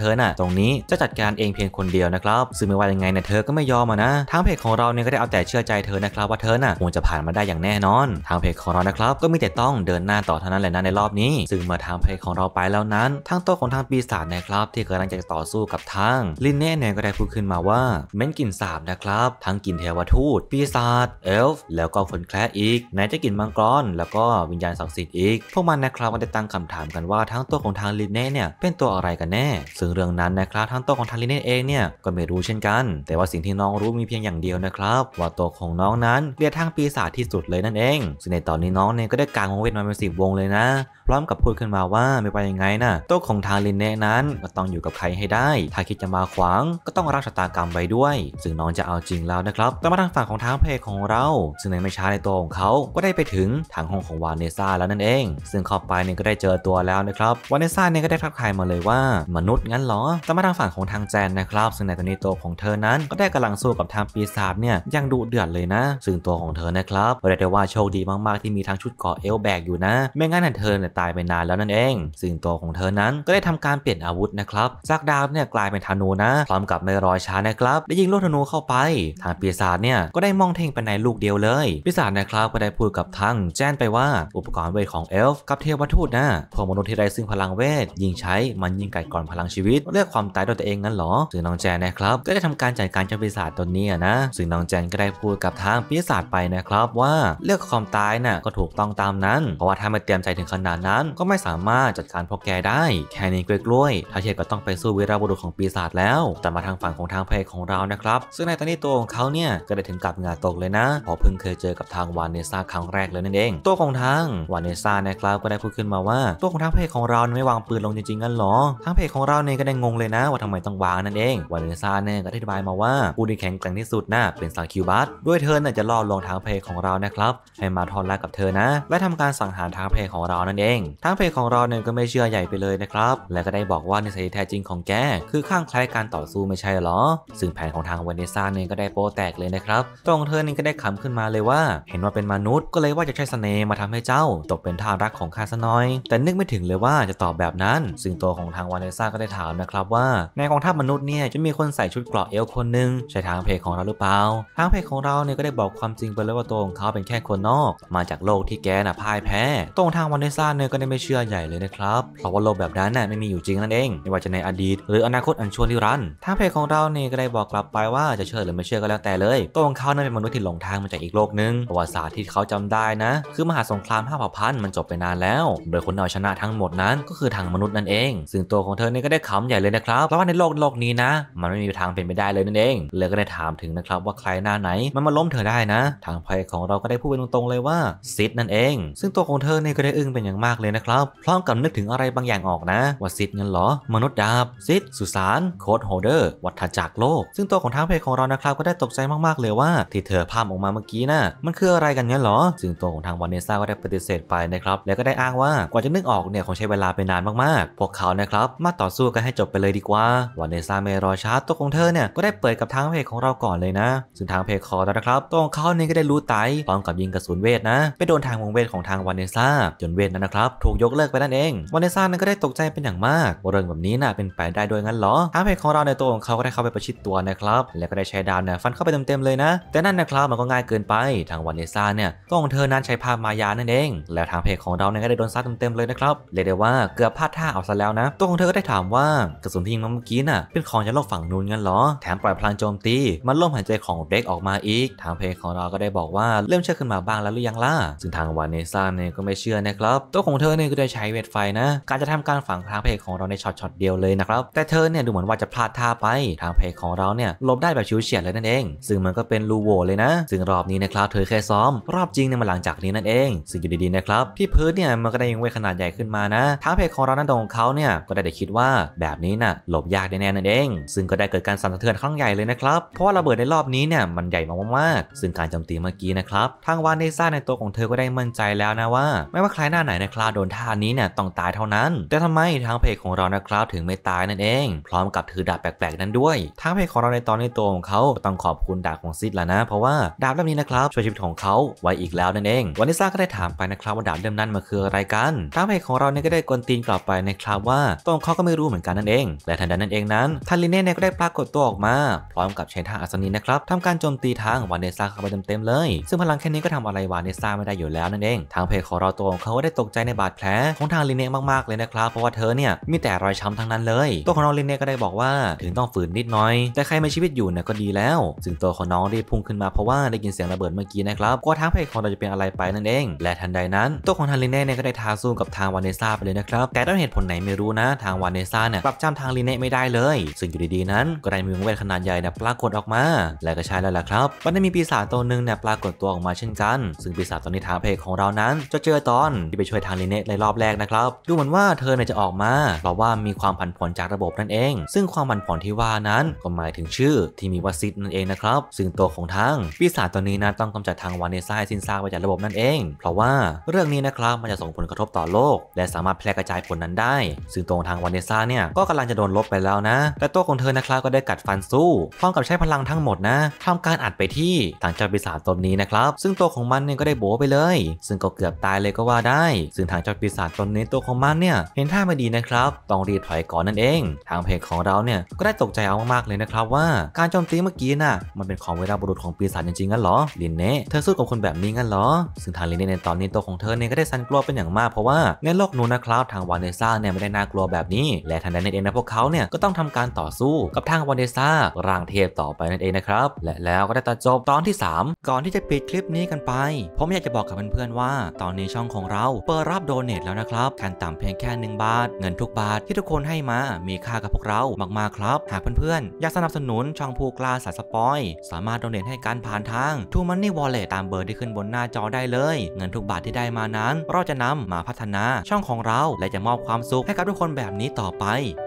A: ธอน่ะตรงนี้จะจัดการเองเพียงคนเดียวนะครับซึ่งไม่ว่ายังไงเนะเธอก็ไม่ยอมนะทางเพกของเราเนี่ยก็ได้เอาแต่เชื่อใจเธอนะครับว่าเธอน่ะคงจะผ่านมาได้อย่างแน่นอน ทางเพกของเรานะครับ ก็มีแต่ต้องเดินหน้าต่อเท่านั้นแหละนะในรอบนี้ซึ่งเมื่อทางเพกของเราไปแล้วนั้นทางโต๊ะของทางปีศาจนะครับ ที่กำลังจะต่อสู้กับทางลินเน่เนี่ยก็ได้พูดขึ้นมาว่าเม้นกลิ่นสาบนะครับับทั้งกลิ่นเทวทูต ปีศาจเอลฟ์แล้วก็คนแคร์อีกไหนจะกลิ่นมังกรแล้วก็วิญญาณศักดิ์สิทธิ์อีกพวกมันนะครับมันได้ตั้งคำถามกันว่าทั้งตัวของทางลินเน่เนี่ยเป็นตัวอะไรกันแน่ ซึ่งเรื่องนั้นนะครับทั้งตัวของทางลินเน่เองเนี่ยก็ไม่รู้เช่นกัน แต่ว่าสิ่งที่น้องรู้มีเพียงอย่างเดียวนะครับว่าตัวของน้องนั้นเรียกทางปีศาจที่สุดเลยนั่นเองซึ่งในตอนนี้น้องเนี่ยก็ได้กางวงเวทมาเป็นสิบวงเลยนะ พร้อมกับพูดขึ้นมาว่าไม่ไปยังไงนะตัวของทางลินเน่นั้นก็ต้องอยู่กับใครให้ได้ ถ้าคิดจะมาขวางก็ต้องรับชะตากรรมไปด้วย ซึ่งน้องจะเอาจริงแล้วนะครับแต่มาทางฝั่งของทางพเพจของเรา ซึ่งในไม่ช้าในตัวของเขา ก็ได้ไปถึงทางห้องของวานเนซ่าแล้วนั่นเอง ซึ่งเข้าไปเนี่ยก็ได้เจอตัวแล้วนะครับวานเนซ่าเนี่ยก็ได้ทักทายมาเลยว่ามนุษย์งั้นหรอแต่มาทางฝั่งของทางแจนนะครับ ซึ่งในตอนนี้ตัวของเธอนั้น ก็ได้กำลังสู้กับทางปีศาจเนี่ยยังดุเดือดเลยนะ ซึ่งตัวของเธอนะครับเรียกได้ว่าโชคดีมาก ๆที่มีทั้งชุดเกาะเอลแบกอยู่นะ ไม่งั้นเธอเนี่ยตายไปนานแล้วนั่นเอง ซึ่งตัวของเธอนั้นก็ได้ทำการเปลี่ยนอาวุธนะครับจากดาบเนี่ยกลายเป็นธนูนะพร้อมกับไม่รอช้านะครับ ได้ยิงลูกธนูเข้าไปทางปีศาจเนี่ย ก็ได้มองเท่งไปในลูกเดียวเลย ปีศาจนะครับก็ได้พูดกับทางแจ้นไปว่าอุปกรณ์เวทของเอลฟ์กับเทวทูตนะพวกมนุษย์ที่ไร้ซึ่งพลังเวทยิงใช้มันยิงไกลก่อนพลังชีวิต เลือกความตายด้วยตัวเองนั้นหรอซึ่งน้องแจนนะครับก็ได้ทำการจัดการเจ้าปีศาจตนนี้นะซึ่งน้องแจนก็ได้พูดกับทางปีศาจไปนะครับ ว่าเลือกความตายน่ะก็ถูกต้องตามนั้น เพราะว่าถ้าไม่เตรียมใจถึงขนาดนั้นก็ไม่สามารถจัดการพวกแกได้แค่นี้กล้วยๆท้าเชตก็ต้องไปสู้วีรบุรุษของปีศาจแล้ว แต่มาทางฝั่งของทางเพลของเรานะครับซึ่งในตอนนี้ตัวัวของเขาเนี่ยก็ได้ถึงกับงาตกเลยนะ พอเพิ่งเคยเจอกับทางวานเนซ่าครั้งแรกเลยนั่นเอง ตัวของทางวานเนซ่านะครับก็ได้พูดขึ้นมาว่า ตัวของทางเพจของเราไม่วางปืนลงจริงๆกันหรอทางเพจของเราเนี่ยก็ได้งงเลยนะว่าทำไมต้องวางนั่นเองวานเนซ่าเนี่ยก็อธิบายมาว่าผู้ที่แข็งแกร่งที่สุดน่ะเป็นซาคิวบัส ด้วยเธอเนี่ยจะล่อลวงทางเพจของเรานะครับ ให้มาทอนรกกับเธอนะ และทำการสังหารทางเพจของเรานั่นเองทางเพจของเราเนี่ยก็ไม่เชื่อใหญ่ไปเลยนะครับและก็ได้บอกว่านิสายแท้จริงของแกคือข้างใครการต่อสู้ไม่ใช่หรอ ซึ่งแผนของทางวานเนซ่าเนี่ยก็ได้โปแตกเลยนะครับตรงเธอนี่ก็ได้ขำขึ้นมาเลยว่า เห็นว่าเป็นมนุษย์ก็เลยว่าจะใช้สเสน่ห์มาทำให้เจ้า ตกเป็นท่ารักของข้าซะน้อย แต่นึกไม่ถึงเลยว่าจะตอบแบบนั้นซึ่งตัวของทางวานเนซ่าก็ได้ถามนะครับ ว่าในกองทัพมนุษย์เนี่ยจะมีคนใส่ชุดเกราะเอลคนหนึ่งใช้ทางเพจของเราหรือเปล่าทางเพจของเราเนี่ยก็ได้บอกความจริงไปเลยว่าตัวของเขาเป็นแค่คนนอก มาจากโลกที่แกน่ะพ่ายแพ้ตรงทางวานเนซ่าเนี่ยก็ได้ไม่เชื่อใหญ่เลยนะครับเพราะว่าโลกแบบนั้นน่ะไม่มีอยู่จริงนั่นเองไม่ว่าจะในอดีต หรืออนาคตอันชวนที่รันทางเพจของเราเนี่ยก็ได้บอกกลับไปว่า จะเชื่อหรืไม่เชื่อก็แล้วแต่เลย ตัวของเขานั้นเป็นมนุษย์ที่หลงทางมาจากอีกโลกนึงประวัติศาสตร์ที่เขาจำได้นะ คือมหาสงครามห้าเผ่าพันธุ์มันจบไปนานแล้ว โดยคนเอาชนะทั้งหมดนั้น ก็คือทางมนุษย์นั่นเอง ซึ่งตัวของเธอเนี่ยก็ได้ขำใหญ่เลยนะครับเพราะว่าในโลกโลกนี้นะ มันไม่มีทางเป็นไปได้เลยนั่นเองเลยก็ได้ถามถึงนะครับ ว่าใครหน้าไหน มันมาล้มเธอได้นะ ทางภัยของเราก็ได้พูดไปตรงๆเลยว่าซิดนั่นเอง ซึ่งตัวของเธอเนี่ยก็ได้อึ้งเป็นอย่างมากเลยนะครับพร้อมกับนึกถึงอะไรบางอย่างออกนะ ว่าซิดเงินหรอ มนุษย์ดาบซิดสุสานโคดโฮเดอร์วัฏจักรโลก ซึ่งตัวของทางเพยของเรานะคราวก็ได้ตกใจมากๆเลยว่าที่เธอพามออกมาเมื่อกี้นะ่ะมันคืออะไรกันเนี่ยหรอซึ่งตัวของทางวานเนซ่าก็ได้ปฏิเสธไปนะครับแล้วก็ได้อ้างว่ากว่าจะนึกออกเนี่ยคงใช้เวลาไปนานมากๆ พวกเขานะครับมาต่อสู้กันให้จบไปเลยดีกว่าวานเนซ่าไม่รอช้าตัวของเธอเนี่ยก็ได้เปิดกับทางเพจของเราก่อนเลยนะซึ่งทางเพจคอนะครับตัวของเขาเนี่ยก็ได้รู้ไตพร้อมกับยิงกระสุนเวทนะไปโดนทางวงเวทของทางวานเนซ่าจนเวทนั้นนะครับ ถูกยกเลิกไปนั่นเองวานเนซ่านั้นก็ได้ตกใจเป็นอย่างมากเรื่องแบบนี้น่ะเป็นไปได้ด้วยงั้นหรอทางเพจของเราในตัวของเขาก็ได้เข้าไปประชิดตัวนะครับแล้วก็ได้ใช้ดาามเนี่ยฟันเข้าไปเต็มๆเลยนะ แต่นั่นนะครับมันก็ง่ายเกินไปทางวานิซ่าเนี่ยตของเธอนั้นใช้ภาพมายานั่นเองแล้วทางเพจของเราเนี่ยก็ได้โดนซัดเต็มๆเลยนะครับ เรียกได้ว่าเกือบพลาดท่าเอาซะแล้วนะตัวของเธอก็ได้ถามว่ากระสุนที่ยิงมาเมื่อกี้น่ะเป็นของจากโลกฝั่งนู้นงั้นหรอแถมปล่อยพลังโจมตีมันล่มหายใจของเด็กออกมาอีก ทางเพจของเราก็ได้บอกว่าเริ่มเชื่อขึ้นมาบ้างแล้วหรือยังล่ะซึ่งทางวานิซ่าเนี่ยก็ไม่เชื่อนะครับตัวของเธอเนี่ยก็ได้ใช้เวทไฟนะการจะทำการฝังทางเพจของเราในช็อตๆเดียวเลยนะครับแต่เธอเนี่ยดูเหมือนว่าจะพลาดท่าไป ทางเพจของเราเนี่ยลบได้แบบชิวเฉียดแล้วนั่นเอง ซึ่งมันก็เป็นรูโว่เลยนะ ซึ่งรอบนี้นะครับเธอแค่ซ้อม รอบจริงเนี่ยมาหลังจากนี้นั่นเองซึ่งอยู่ดีๆนะครับที่พื้นเนี่ยมันก็ได้ยังเวขนาดใหญ่ขึ้นมานะท้าเพจของเรานั้นตรงของเขาเนี่ยก็ได้แต่คิดว่าแบบนี้น่ะหลบยากแน่ๆนั่นเอง ซึ่งก็ได้เกิดการสั่นสะเทือนครั้งใหญ่เลยนะครับ เพราะระเบิดในรอบนี้เนี่ยมันใหญ่มากๆ ซึ่งการโจมตีเมื่อกี้นะครับทางวานเดซ่าในตัวของเธอก็ได้มั่นใจแล้วนะว่า ไม่ว่าใครหน้าไหนนะครับโดนท่านี้เนี่ยต้องตายเท่านั้น แต่ทำไมทางเพจของเรานะครับถึงไม่ตายนั่นเอง พร้อมกับถือดาบแปลกๆนั้นด้วยทางเพคของเราในตอนนตัวของเขาต้องขอบคุณดาบของซิดแล้วนะ เพราะว่าดาบเล่มนี้นะครับช่วยชีวิตของเขาไว้อีกแล้วนั่นเองวานิซ่าก็ได้ถามไปนะครับ ว่าดาบเล่มนั้นมาคืออะไรกันทางเพจของเราเนี่ยก็ได้กวนตีนกลับไปนะครับว่าตังเขาก็ไม่รู้เหมือนกันนั่นเองและทันใดนั้นเองนั้นทันลิเน่เนี่ยก็ได้ปรากฏตัวออกมา พร้อมกับใช้ท่าอัศนีนะครับทำการโจมตีทางวานิซ่าเข้าไปเต็มๆเลย ซึ่งพลังแค่นี้ก็ทำอะไรวานิซ่าไม่ได้อยู่แล้วนั่นเอง ทางเพจของเราตัวของเขาก็ได้ตกใจในบาดแผลของทางลินเน่มากๆเลยนะครับ เพราะว่าเธอเนี่ยมีแต่รอยช้ำทั้งนั้นเลย ตัวของเราลิเน่ก็ได้บอกว่าถึงต้องฝืนนิดน้อยแต่ใครมีชีวิตอยู่เนี่ยก็ดีแล้วแล้วซึ่งตัวของน้องได้พุ่งขึ้นมาเพราะว่าได้ยินเสียงระเบิดเมื่อกี้นะครับก็ทั้งพรเอกของเราจะเป็นอะไรไปนั่นเอง และทันใดนั้นตัวของทางลินเน่เนี่ยก็ได้ท้าสู้กับทางวานเนซ่าไปเลยนะครับ แต่ด้วยเหตุผลไหนไม่รู้นะทางวานเนซ่าเนี่ยปรับจำทางลินเน่ไม่ได้เลย ซึ่งอยู่ดีๆนั้นก็ได้มีวงเวทขนาดใหญ่เนี่ยปรากฏออกมา และก็ใช่แล้วล่ะครับมันได้มีปีศาจตัวหนึ่งเนี่ยปรากฏตัวออกมาเช่นกัน ซึ่งปีศาจตัวนี้ทางพเพกของเรานั้น จะเจอตอนที่ไปช่วยทางลินเน่ในรอบแรกนะครับดูเหมือนว่าเธอเนี่ยจะออกมาเพราะว่ามีความผันผวนจากระบบนั่นเอง ซึ่งความผันผวนที่ว่านั้นก็หมายถึงชื่อที่มีว่าซิดนั่นเองนะครับซึ่งตัวของทางปีศาจตัวนี้นะต้องกำจัดทางวานเนซ่าสิ้นซากไปจากระบบนั่นเอง เพราะว่าเรื่องนี้นะครับมันจะส่งผลกระทบต่อโลก และสามารถแพร่กระจายผลนั้นได้ ซึ่งตัวของทางวานเนซ่าเนี่ยก็กำลังจะโดนลบไปแล้วนะแต่ตัวของเธอนะครับก็ได้กัดฟันสู้พร้อมกับใช้พลังทั้งหมดนะทำการอัดไปที่ทางเจ้าปีศาจตนนี้นะครับ ซึ่งตัวของมันเนี่ยก็ได้โบไปเลย ซึ่งก็เกือบตายเลยก็ว่าได้ ซึ่งทางเจ้าปีศาจตนนี้ตัวของมันเนี่ยเห็นท่าไม่ดีนะครับต้องรีบถอยก่อนนั่นเองทางเพจของเราเนี่ยก็ได้ตกใจเอามากๆเลยนะครับว่าการโจมตีเมื่อกี้ี้น่ะมันเป็นของเวลาบุรุษของปีศาจจริงๆ งั้นเหรอ ลินเน่ เธอสู้กับคนแบบนี้งั้นเหรอ ซึ่งทางลินเน่ในตอนนี้ตัวของเธอเนี่ยก็ได้สั่นกลัวเป็นอย่างมาก เพราะว่า ในโลกนู้นนะครับ ทางวานเดซ่าเนี่ยไม่ได้น่ากลัวแบบนี้ และทันใดนั้นเองนะพวกเขาเนี่ย ก็ต้องทำการต่อสู้กับทางวานเดซ่าร่างเทพต่อไปนั่นเองนะครับ และแล้วก็ได้ตัดจบตอนที่ 3 ก่อนที่จะปิดคลิปนี้กันไป ผมอยากจะบอกกับเพื่อนๆว่าตอนนี้ช่องของเราเปิดรับโดเนทแล้วนะครับการต่ำเพียงแค่1บาท เงินทุกบาทที่ทุกคนให้มา มีค่ากับพวกเรามากๆครับ หากเพื่อนๆอยากสนับสนุนช่องผู้กล้าว์สปอยสามารถดเน a ให้การผ่านทาง True Money Wallet ตามเบอร์ที่ขึ้นบนหน้าจอได้เลย เงินทุกบาทที่ได้มานั้นเราจะนำมาพัฒนาช่องของเรา และจะมอบความสุขให้กับทุกคนแบบนี้ต่อไป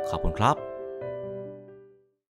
A: ขอบคุณครับ